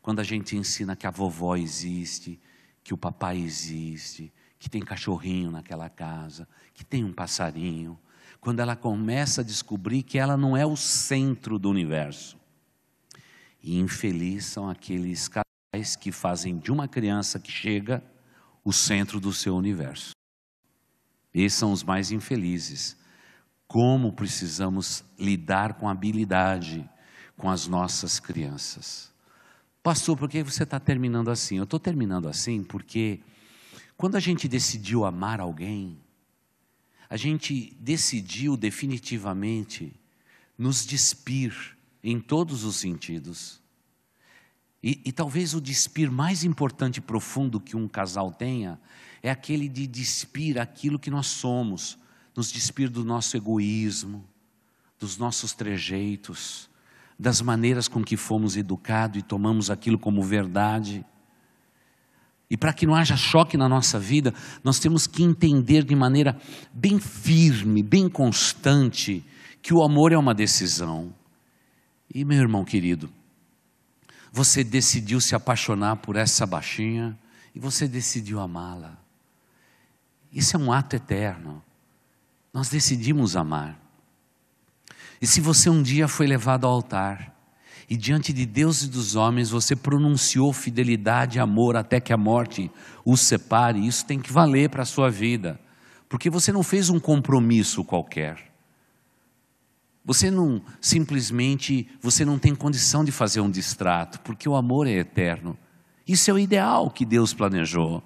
Quando a gente ensina que a vovó existe, que o papai existe, que tem cachorrinho naquela casa, que tem um passarinho, quando ela começa a descobrir que ela não é o centro do universo. E infeliz são aqueles casais que fazem de uma criança que chega o centro do seu universo. Esses são os mais infelizes. Como precisamos lidar com habilidade com as nossas crianças. Pastor, por que você está terminando assim? Eu estou terminando assim porque quando a gente decidiu amar alguém, a gente decidiu definitivamente nos despir em todos os sentidos. E, e, talvez o despir mais importante e profundo que um casal tenha é aquele de despir aquilo que nós somos, nos despir do nosso egoísmo, dos nossos trejeitos, das maneiras com que fomos educados e tomamos aquilo como verdade e para que não haja choque na nossa vida, nós temos que entender de maneira bem firme, bem constante, que o amor é uma decisão. E meu irmão querido, você decidiu se apaixonar por essa baixinha e você decidiu amá-la. Isso é um ato eterno. Nós decidimos amar. E se você um dia foi levado ao altar, e diante de Deus e dos homens, você pronunciou fidelidade e amor até que a morte os separe. Isso tem que valer para a sua vida, porque você não fez um compromisso qualquer. Você não simplesmente, você não tem condição de fazer um distrato, porque o amor é eterno. Isso é o ideal que Deus planejou.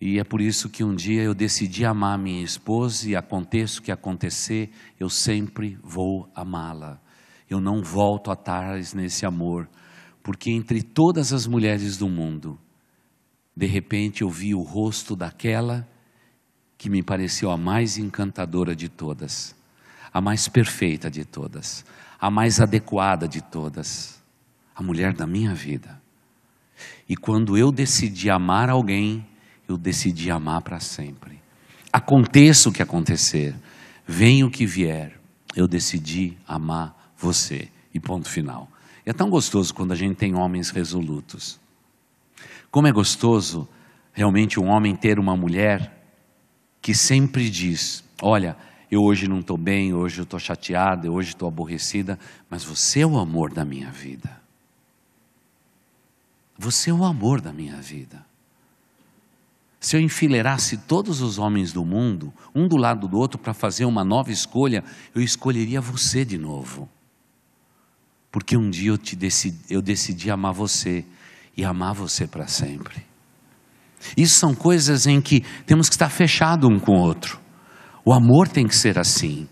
E é por isso que um dia eu decidi amar minha esposa e aconteça o que acontecer, eu sempre vou amá-la eu não volto atrás nesse amor, porque entre todas as mulheres do mundo, de repente eu vi o rosto daquela que me pareceu a mais encantadora de todas, a mais perfeita de todas, a mais adequada de todas, a mulher da minha vida. E quando eu decidi amar alguém, eu decidi amar para sempre. Aconteça o que acontecer, venha o que vier, eu decidi amar você. E ponto final. E é tão gostoso quando a gente tem homens resolutos. Como é gostoso realmente um homem ter uma mulher que sempre diz: Olha, eu hoje não estou bem, hoje eu estou chateada, hoje estou aborrecida, mas você é o amor da minha vida. Você é o amor da minha vida. Se eu enfileirasse todos os homens do mundo, um do lado do outro, para fazer uma nova escolha, eu escolheria você de novo porque um dia eu, te decidi, eu decidi amar você e amar você para sempre. Isso são coisas em que temos que estar fechado um com o outro. O amor tem que ser assim,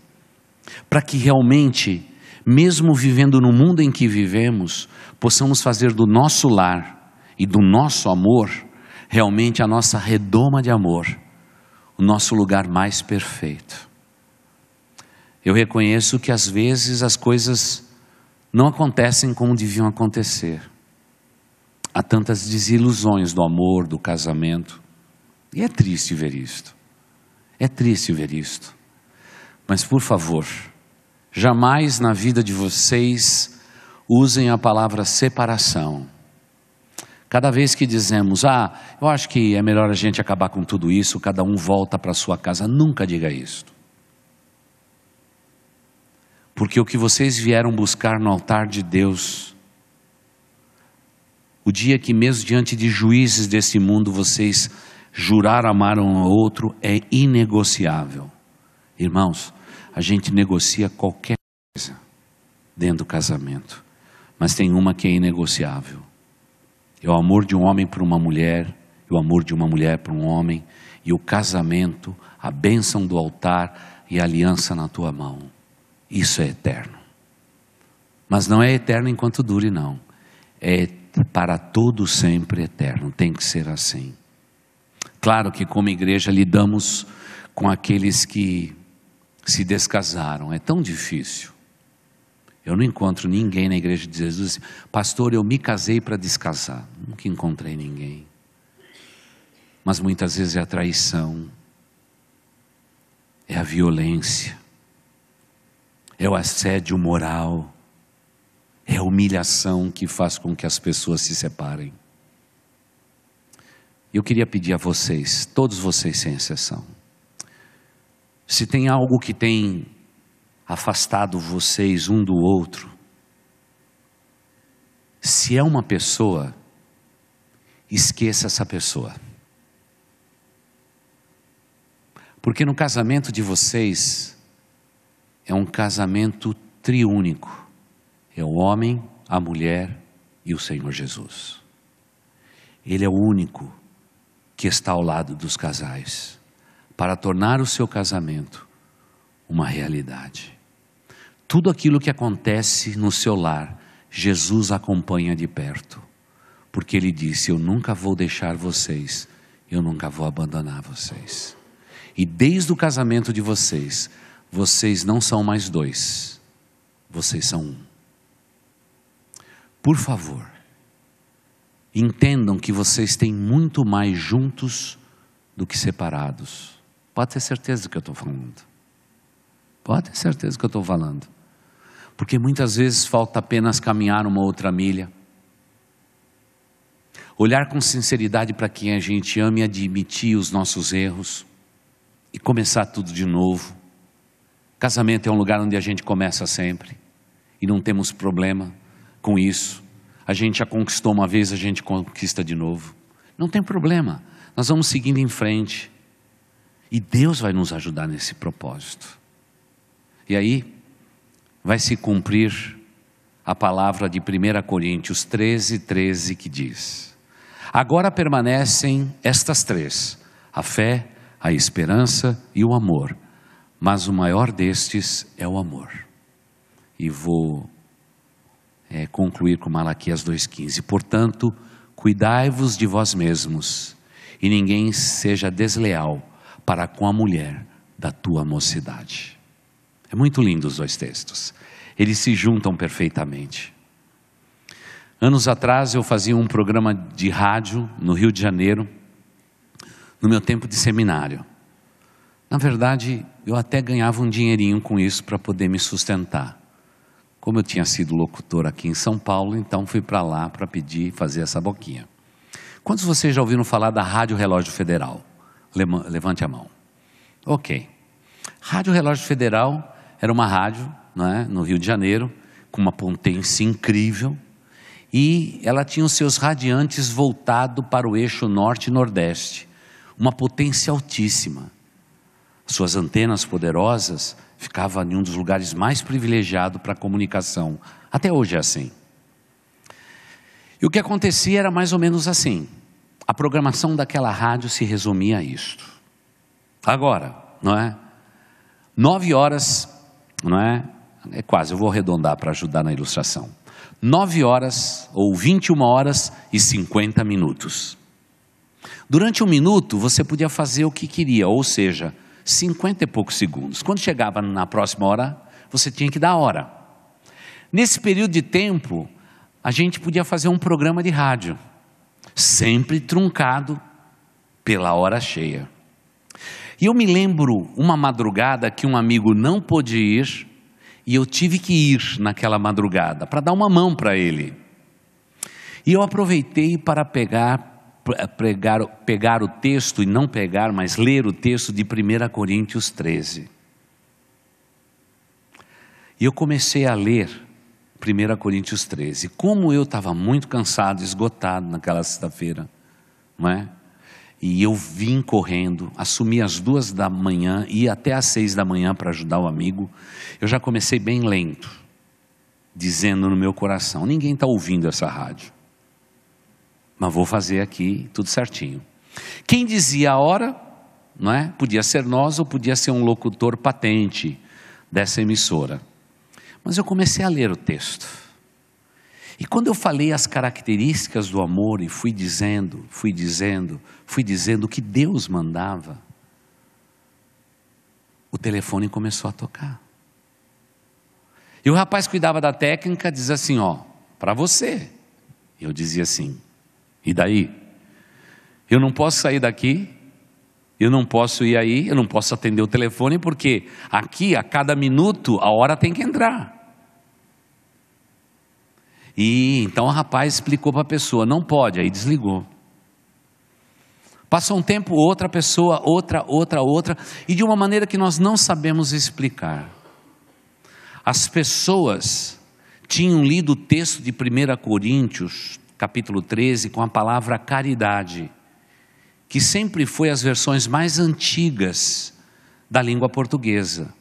para que realmente, mesmo vivendo no mundo em que vivemos, possamos fazer do nosso lar e do nosso amor realmente a nossa redoma de amor, o nosso lugar mais perfeito. Eu reconheço que às vezes as coisas não acontecem como deviam acontecer. Há tantas desilusões do amor, do casamento. E é triste ver isto. É triste ver isto. Mas, por favor, jamais na vida de vocês usem a palavra separação. Cada vez que dizemos, ah, eu acho que é melhor a gente acabar com tudo isso, cada um volta para sua casa, nunca diga isso porque o que vocês vieram buscar no altar de Deus, o dia que, mesmo diante de juízes desse mundo, vocês jurar amar um ao outro, é inegociável. Irmãos, a gente negocia qualquer coisa dentro do casamento, mas tem uma que é inegociável: é o amor de um homem para uma mulher, e o amor de uma mulher para um homem, e o casamento, a bênção do altar e a aliança na tua mão. Isso é eterno. Mas não é eterno enquanto dure, não. É para todo sempre eterno. Tem que ser assim. Claro que, como igreja, lidamos com aqueles que se descasaram. É tão difícil. Eu não encontro ninguém na igreja de Jesus. Assim, Pastor, eu me casei para descasar. Nunca encontrei ninguém. Mas muitas vezes é a traição, é a violência, é o assédio moral, é a humilhação que faz com que as pessoas se separem. Eu queria pedir a vocês, todos vocês sem exceção, se tem algo que tem afastado vocês um do outro, se é uma pessoa, esqueça essa pessoa. Porque no casamento de vocês, é um casamento triúnico. É o homem, a mulher e o Senhor Jesus. Ele é o único que está ao lado dos casais para tornar o seu casamento uma realidade. Tudo aquilo que acontece no seu lar, Jesus acompanha de perto, porque ele disse: Eu nunca vou deixar vocês, eu nunca vou abandonar vocês. E desde o casamento de vocês, vocês não são mais dois, vocês são um. Por favor, entendam que vocês têm muito mais juntos do que separados. Pode ter certeza do que eu estou falando. Pode ter certeza do que eu estou falando. Porque muitas vezes falta apenas caminhar uma outra milha. Olhar com sinceridade para quem a gente ama e admitir os nossos erros. E começar tudo de novo. Casamento é um lugar onde a gente começa sempre e não temos problema com isso. A gente já conquistou uma vez, a gente conquista de novo. Não tem problema, nós vamos seguindo em frente. E Deus vai nos ajudar nesse propósito. E aí, vai se cumprir a palavra de 1 Coríntios 13, 13, que diz: Agora permanecem estas três: a fé, a esperança e o amor mas o maior destes é o amor. E vou é, concluir com Malaquias 2,15. Portanto, cuidai-vos de vós mesmos, e ninguém seja desleal para com a mulher da tua mocidade. É muito lindo os dois textos. Eles se juntam perfeitamente. Anos atrás eu fazia um programa de rádio no Rio de Janeiro, no meu tempo de seminário. Na verdade, eu até ganhava um dinheirinho com isso para poder me sustentar. Como eu tinha sido locutor aqui em São Paulo, então fui para lá para pedir fazer essa boquinha. Quantos de vocês já ouviram falar da Rádio Relógio Federal? Levante a mão. Ok. Rádio Relógio Federal era uma rádio né, no Rio de Janeiro, com uma potência incrível, e ela tinha os seus radiantes voltado para o eixo norte nordeste, uma potência altíssima. Suas antenas poderosas ficava em um dos lugares mais privilegiados para comunicação. Até hoje é assim. E o que acontecia era mais ou menos assim. A programação daquela rádio se resumia a isto. Agora, não é? Nove horas, não é? É quase, eu vou arredondar para ajudar na ilustração. Nove horas ou 21 horas e 50 minutos. Durante um minuto você podia fazer o que queria, ou seja, 50 e poucos segundos. Quando chegava na próxima hora, você tinha que dar a hora. Nesse período de tempo, a gente podia fazer um programa de rádio, sempre truncado pela hora cheia. E eu me lembro uma madrugada que um amigo não pôde ir e eu tive que ir naquela madrugada para dar uma mão para ele. E eu aproveitei para pegar eh, pregar, pegar o texto e não pegar, mas ler o texto de 1 Coríntios 13. E eu comecei a ler 1 Coríntios 13. Como eu estava muito cansado, esgotado naquela sexta-feira, não é? E eu vim correndo, assumi às duas da manhã e até às seis da manhã para ajudar o amigo. Eu já comecei bem lento, dizendo no meu coração: ninguém está ouvindo essa rádio mas vou fazer aqui tudo certinho. Quem dizia a hora, não é? Podia ser nós ou podia ser um locutor patente dessa emissora. Mas eu comecei a ler o texto. E quando eu falei as características do amor e fui dizendo, fui dizendo, fui dizendo o que Deus mandava, o telefone começou a tocar. E o rapaz cuidava da técnica, diz assim, ó, para você. Eu dizia assim, e daí? Eu não posso sair daqui, eu não posso ir aí, eu não posso atender o telefone, porque aqui, a cada minuto, a hora tem que entrar. E então o rapaz explicou para a pessoa: não pode, aí desligou. Passou um tempo, outra pessoa, outra, outra, outra, e de uma maneira que nós não sabemos explicar. As pessoas tinham lido o texto de 1 Coríntios capítulo 13, com a palavra caridade, que sempre foi as versões mais antigas da língua portuguesa.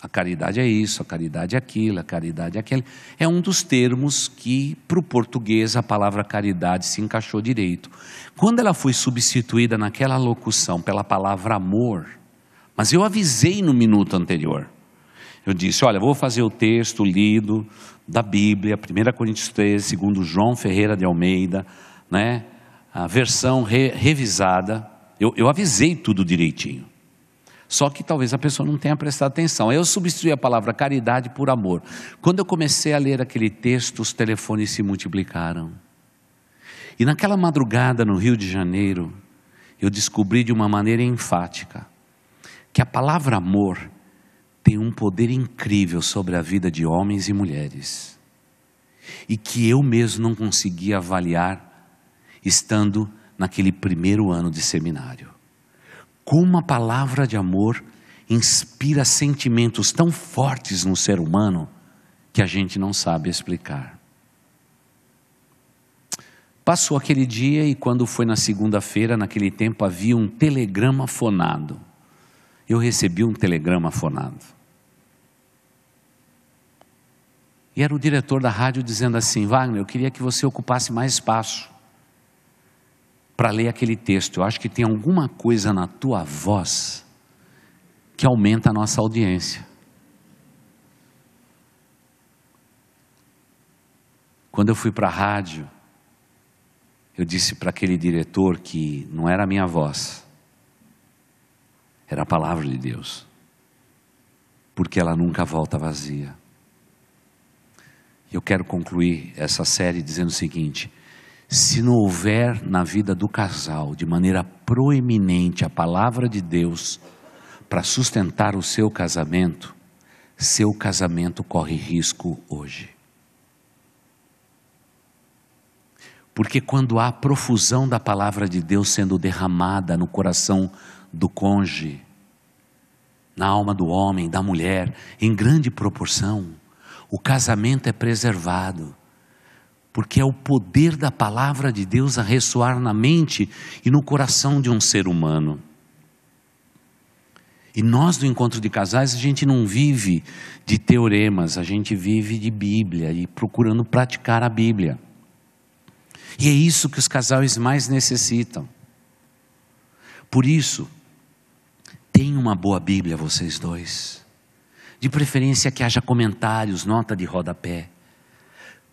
A caridade é isso, a caridade é aquilo, a caridade é aquele. É um dos termos que, para o português, a palavra caridade se encaixou direito. Quando ela foi substituída naquela locução pela palavra amor, mas eu avisei no minuto anterior. Eu disse: olha, vou fazer o texto lido, da Bíblia, 1 Coríntios 13, segundo João Ferreira de Almeida, né? a versão re, revisada. Eu, eu avisei tudo direitinho. Só que talvez a pessoa não tenha prestado atenção. Eu substituí a palavra caridade por amor. Quando eu comecei a ler aquele texto, os telefones se multiplicaram. E naquela madrugada no Rio de Janeiro, eu descobri de uma maneira enfática que a palavra amor tem um poder incrível sobre a vida de homens e mulheres, e que eu mesmo não conseguia avaliar estando naquele primeiro ano de seminário. Como a palavra de amor inspira sentimentos tão fortes no ser humano que a gente não sabe explicar. Passou aquele dia e quando foi na segunda-feira, naquele tempo havia um telegrama fonado. Eu recebi um telegrama fonado. E era o diretor da rádio dizendo assim: Wagner, eu queria que você ocupasse mais espaço para ler aquele texto. Eu acho que tem alguma coisa na tua voz que aumenta a nossa audiência. Quando eu fui para a rádio, eu disse para aquele diretor que não era a minha voz, era a palavra de Deus, porque ela nunca volta vazia eu quero concluir essa série dizendo o seguinte: se não houver na vida do casal, de maneira proeminente, a palavra de Deus para sustentar o seu casamento, seu casamento corre risco hoje. Porque quando há profusão da palavra de Deus sendo derramada no coração do cônjuge, na alma do homem, da mulher, em grande proporção, o casamento é preservado, porque é o poder da palavra de Deus a ressoar na mente e no coração de um ser humano. E nós do encontro de casais, a gente não vive de teoremas, a gente vive de Bíblia e procurando praticar a Bíblia. E é isso que os casais mais necessitam. Por isso, tem uma boa Bíblia vocês dois. De preferência que haja comentários, nota de rodapé.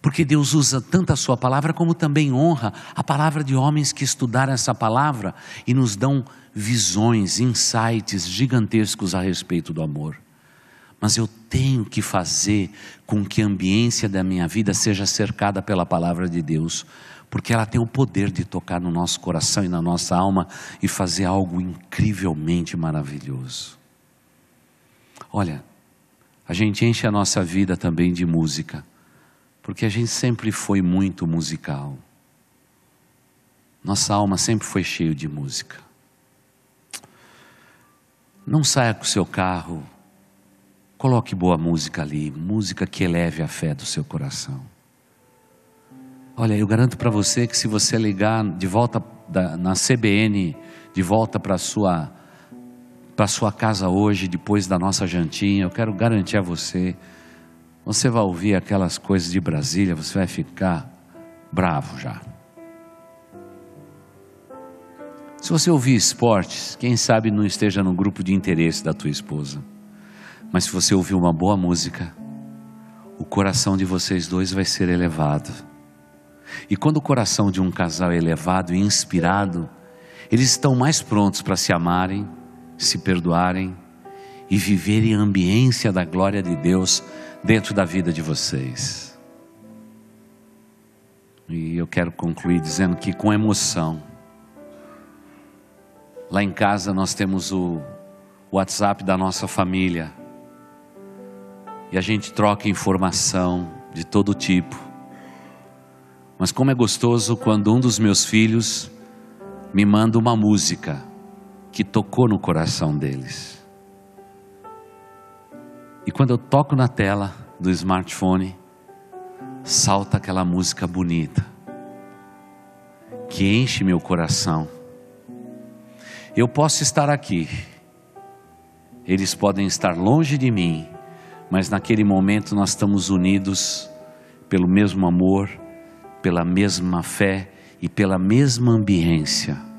Porque Deus usa tanto a sua palavra como também honra a palavra de homens que estudaram essa palavra e nos dão visões, insights gigantescos a respeito do amor. Mas eu tenho que fazer com que a ambiência da minha vida seja cercada pela palavra de Deus, porque ela tem o poder de tocar no nosso coração e na nossa alma e fazer algo incrivelmente maravilhoso. Olha, a gente enche a nossa vida também de música, porque a gente sempre foi muito musical. Nossa alma sempre foi cheia de música. Não saia com o seu carro, coloque boa música ali, música que eleve a fé do seu coração. Olha, eu garanto para você que se você ligar de volta da, na CBN, de volta para a sua para sua casa hoje, depois da nossa jantinha, eu quero garantir a você, você vai ouvir aquelas coisas de Brasília, você vai ficar bravo já. Se você ouvir esportes, quem sabe não esteja no grupo de interesse da tua esposa. Mas se você ouvir uma boa música, o coração de vocês dois vai ser elevado. E quando o coração de um casal é elevado e inspirado, eles estão mais prontos para se amarem, se perdoarem e viverem a ambiência da glória de Deus dentro da vida de vocês. E eu quero concluir dizendo que com emoção. Lá em casa nós temos o WhatsApp da nossa família. E a gente troca informação de todo tipo. Mas como é gostoso quando um dos meus filhos me manda uma música que tocou no coração deles. E quando eu toco na tela do smartphone, salta aquela música bonita que enche meu coração. Eu posso estar aqui, eles podem estar longe de mim, mas naquele momento nós estamos unidos pelo mesmo amor, pela mesma fé e pela mesma ambiência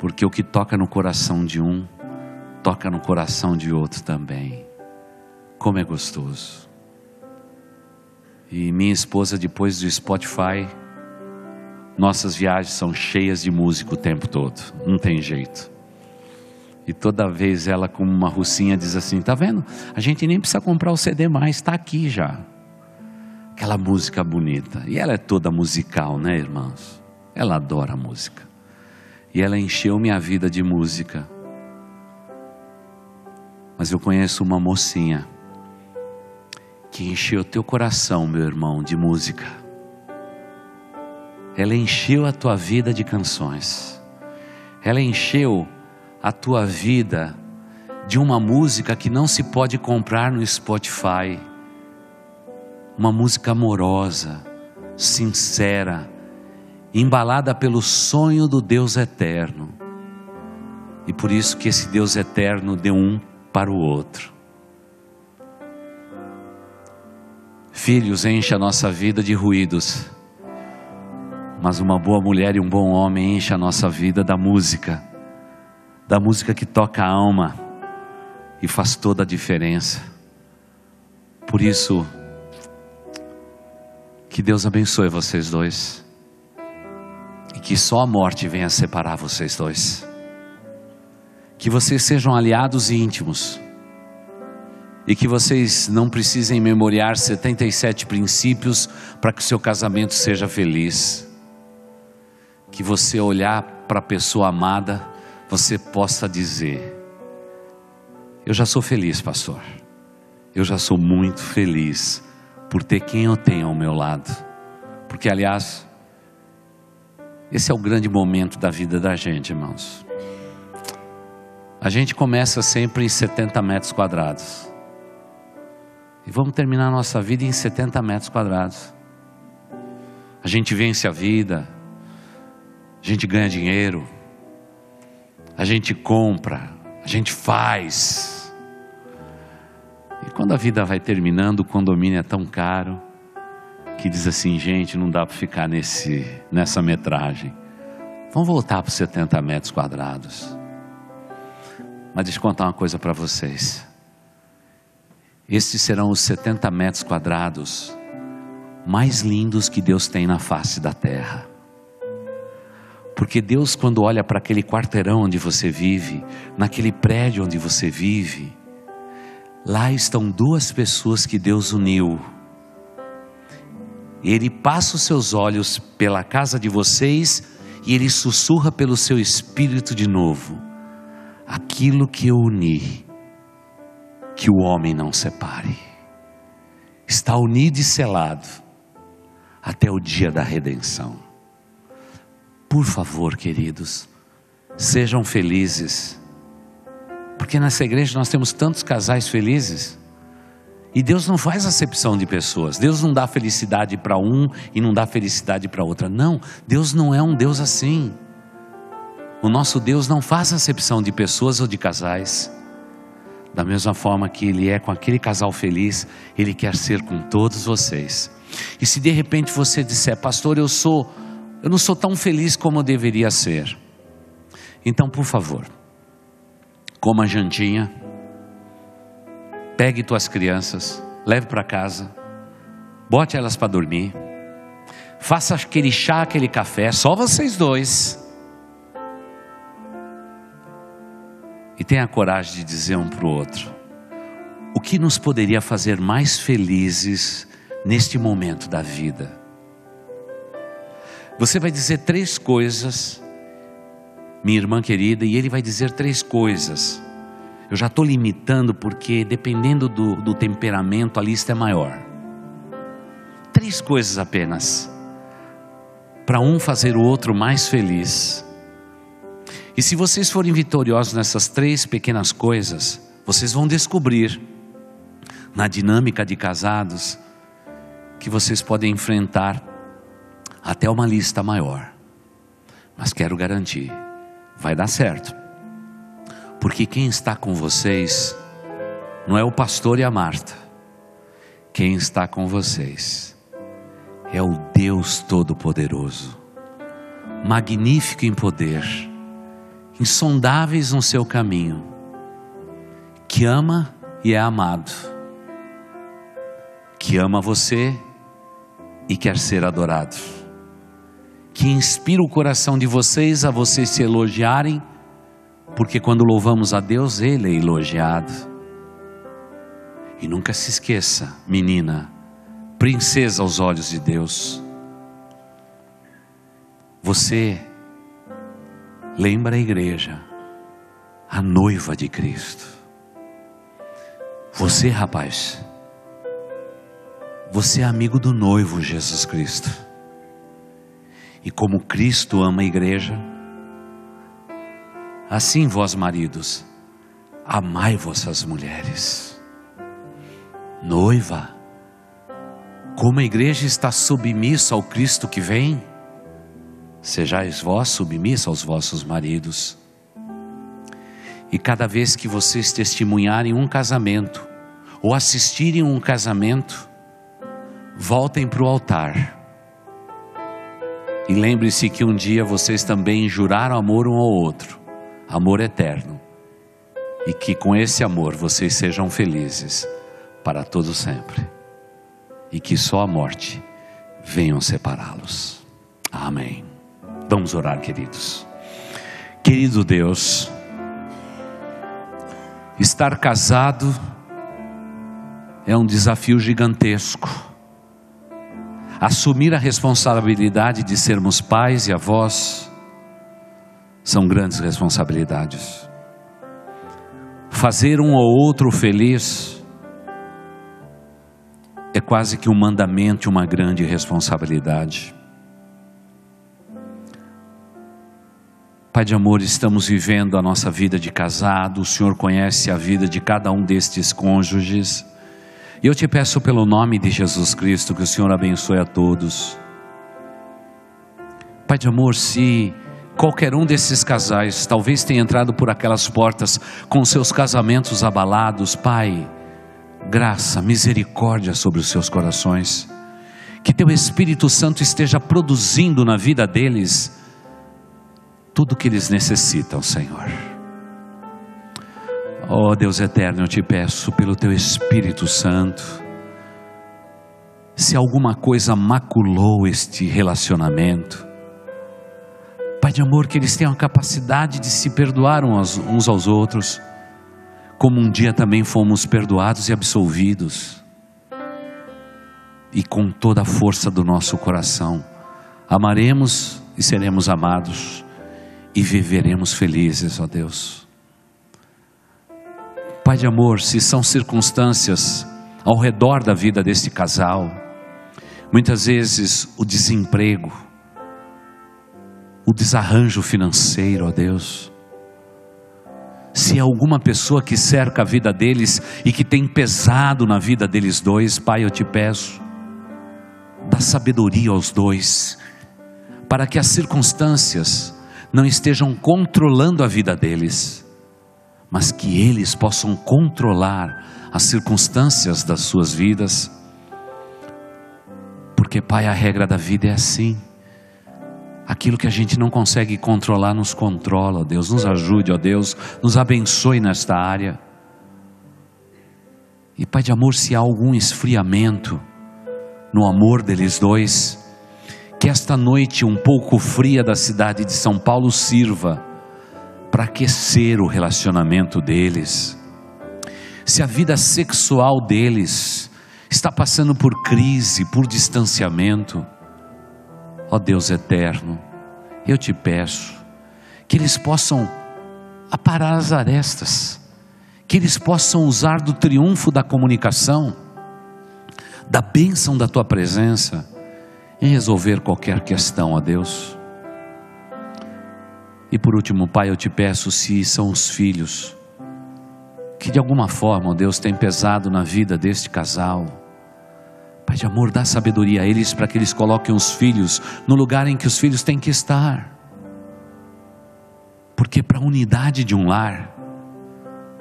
porque o que toca no coração de um, toca no coração de outro também. Como é gostoso. E minha esposa, depois do Spotify, nossas viagens são cheias de música o tempo todo, não tem jeito. E toda vez ela, com uma russinha, diz assim: tá vendo? A gente nem precisa comprar o CD mais, está aqui já. Aquela música bonita. E ela é toda musical, né, irmãos? Ela adora música e ela encheu minha vida de música. Mas eu conheço uma mocinha que encheu teu coração, meu irmão, de música. Ela encheu a tua vida de canções. Ela encheu a tua vida de uma música que não se pode comprar no Spotify. Uma música amorosa, sincera, embalada pelo sonho do Deus eterno. E por isso que esse Deus eterno deu um para o outro. Filhos, enche a nossa vida de ruídos, mas uma boa mulher e um bom homem enche a nossa vida da música, da música que toca a alma e faz toda a diferença. Por isso, que Deus abençoe vocês dois que só a morte venha separar vocês dois. Que vocês sejam aliados e íntimos. E que vocês não precisem memoriar 77 princípios para que o seu casamento seja feliz. Que você olhar para a pessoa amada, você possa dizer: Eu já sou feliz, pastor. Eu já sou muito feliz por ter quem eu tenho ao meu lado. Porque, aliás, esse é o grande momento da vida da gente, irmãos. A gente começa sempre em 70 metros quadrados. E vamos terminar a nossa vida em 70 metros quadrados. A gente vence a vida, a gente ganha dinheiro, a gente compra, a gente faz. E quando a vida vai terminando, o condomínio é tão caro, que diz assim, gente, não dá para ficar nesse, nessa metragem. Vamos voltar para os 70 metros quadrados. Mas deixa eu contar uma coisa para vocês. Estes serão os 70 metros quadrados mais lindos que Deus tem na face da terra. Porque Deus, quando olha para aquele quarteirão onde você vive, naquele prédio onde você vive, lá estão duas pessoas que Deus uniu ele passa os seus olhos pela casa de vocês e ele sussurra pelo seu espírito de novo: aquilo que eu uni, que o homem não separe, está unido e selado até o dia da redenção. Por favor, queridos, sejam felizes, porque nessa igreja nós temos tantos casais felizes. E Deus não faz acepção de pessoas. Deus não dá felicidade para um e não dá felicidade para outra. Não, Deus não é um Deus assim. O nosso Deus não faz acepção de pessoas ou de casais. Da mesma forma que Ele é com aquele casal feliz, Ele quer ser com todos vocês. E se de repente você disser, pastor, eu sou, eu não sou tão feliz como eu deveria ser. Então, por favor, coma a jantinha Pegue tuas crianças, leve para casa, bote elas para dormir, faça aquele chá, aquele café, só vocês dois. E tenha a coragem de dizer um para o outro: o que nos poderia fazer mais felizes neste momento da vida? Você vai dizer três coisas, minha irmã querida, e ele vai dizer três coisas eu já estou limitando porque, dependendo do, do temperamento, a lista é maior. Três coisas apenas. Para um fazer o outro mais feliz. E se vocês forem vitoriosos nessas três pequenas coisas, vocês vão descobrir, na dinâmica de casados, que vocês podem enfrentar até uma lista maior. Mas quero garantir, vai dar certo porque quem está com vocês não é o pastor e a Marta, quem está com vocês é o Deus Todo-Poderoso, magnífico em poder, insondáveis no seu caminho, que ama e é amado, que ama você e quer ser adorado, que inspira o coração de vocês a vocês se elogiarem porque quando louvamos a Deus, Ele é elogiado. E nunca se esqueça, menina, princesa aos olhos de Deus. Você lembra a igreja, a noiva de Cristo. Você, rapaz, você é amigo do noivo Jesus Cristo. E como Cristo ama a igreja, Assim vós, maridos, amai vossas mulheres. Noiva, como a igreja está submissa ao Cristo que vem, sejais vós submissa aos vossos maridos. E cada vez que vocês testemunharem um casamento, ou assistirem um casamento, voltem para o altar. E lembre-se que um dia vocês também juraram amor um ao outro amor eterno, e que com esse amor vocês sejam felizes para todo sempre, e que só a morte venha separá-los. Amém. Vamos orar, queridos. Querido Deus, estar casado é um desafio gigantesco. Assumir a responsabilidade de sermos pais e avós são grandes responsabilidades. Fazer um ou outro feliz é quase que um mandamento, uma grande responsabilidade. Pai de amor, estamos vivendo a nossa vida de casado, o Senhor conhece a vida de cada um destes cônjuges. E eu te peço pelo nome de Jesus Cristo que o Senhor abençoe a todos. Pai de amor, se Qualquer um desses casais talvez tenha entrado por aquelas portas com seus casamentos abalados, Pai, graça, misericórdia sobre os seus corações. Que teu Espírito Santo esteja produzindo na vida deles tudo o que eles necessitam, Senhor. oh, Deus eterno, eu te peço pelo teu Espírito Santo, se alguma coisa maculou este relacionamento, Pai de amor, que eles tenham a capacidade de se perdoar uns aos outros, como um dia também fomos perdoados e absolvidos. E com toda a força do nosso coração, amaremos e seremos amados e viveremos felizes, ó Deus. Pai de amor, se são circunstâncias ao redor da vida deste casal, muitas vezes o desemprego, o desarranjo financeiro, ó Deus. Se é alguma pessoa que cerca a vida deles e que tem pesado na vida deles dois, Pai, eu te peço, dá sabedoria aos dois, para que as circunstâncias não estejam controlando a vida deles, mas que eles possam controlar as circunstâncias das suas vidas, porque, Pai, a regra da vida é assim aquilo que a gente não consegue controlar nos controla, Deus, nos ajude, ó Deus, nos abençoe nesta área. E Pai de amor, se há algum esfriamento no amor deles dois, que esta noite um pouco fria da cidade de São Paulo sirva para aquecer o relacionamento deles. Se a vida sexual deles está passando por crise, por distanciamento, Ó Deus eterno, eu te peço que eles possam aparar as arestas, que eles possam usar do triunfo da comunicação, da bênção da tua presença, em resolver qualquer questão, ó Deus. E por último, Pai, eu te peço se são os filhos que de alguma forma, ó Deus, tem pesado na vida deste casal Pai de amor, dá sabedoria a eles para que eles coloquem os filhos no lugar em que os filhos têm que estar. Porque para a unidade de um lar,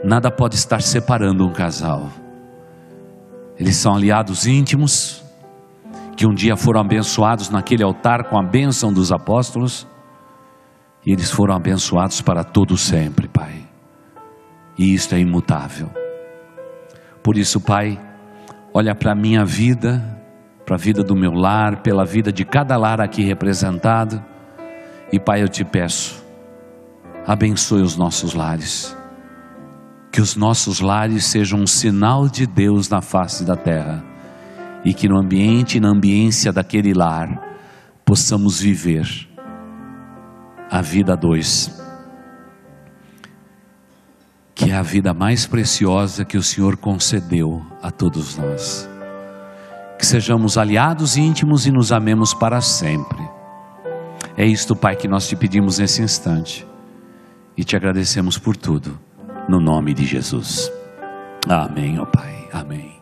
nada pode estar separando um casal. Eles são aliados íntimos, que um dia foram abençoados naquele altar com a bênção dos apóstolos, e eles foram abençoados para todo sempre, Pai. E isto é imutável. Por isso, Pai, olha para a minha vida, para a vida do meu lar, pela vida de cada lar aqui representado. E Pai, eu te peço, abençoe os nossos lares. Que os nossos lares sejam um sinal de Deus na face da terra e que no ambiente e na ambiência daquele lar possamos viver a vida dois que é a vida mais preciosa que o Senhor concedeu a todos nós. Que sejamos aliados íntimos e nos amemos para sempre. É isto, Pai, que nós te pedimos nesse instante e te agradecemos por tudo, no nome de Jesus. Amém, ó oh Pai. Amém.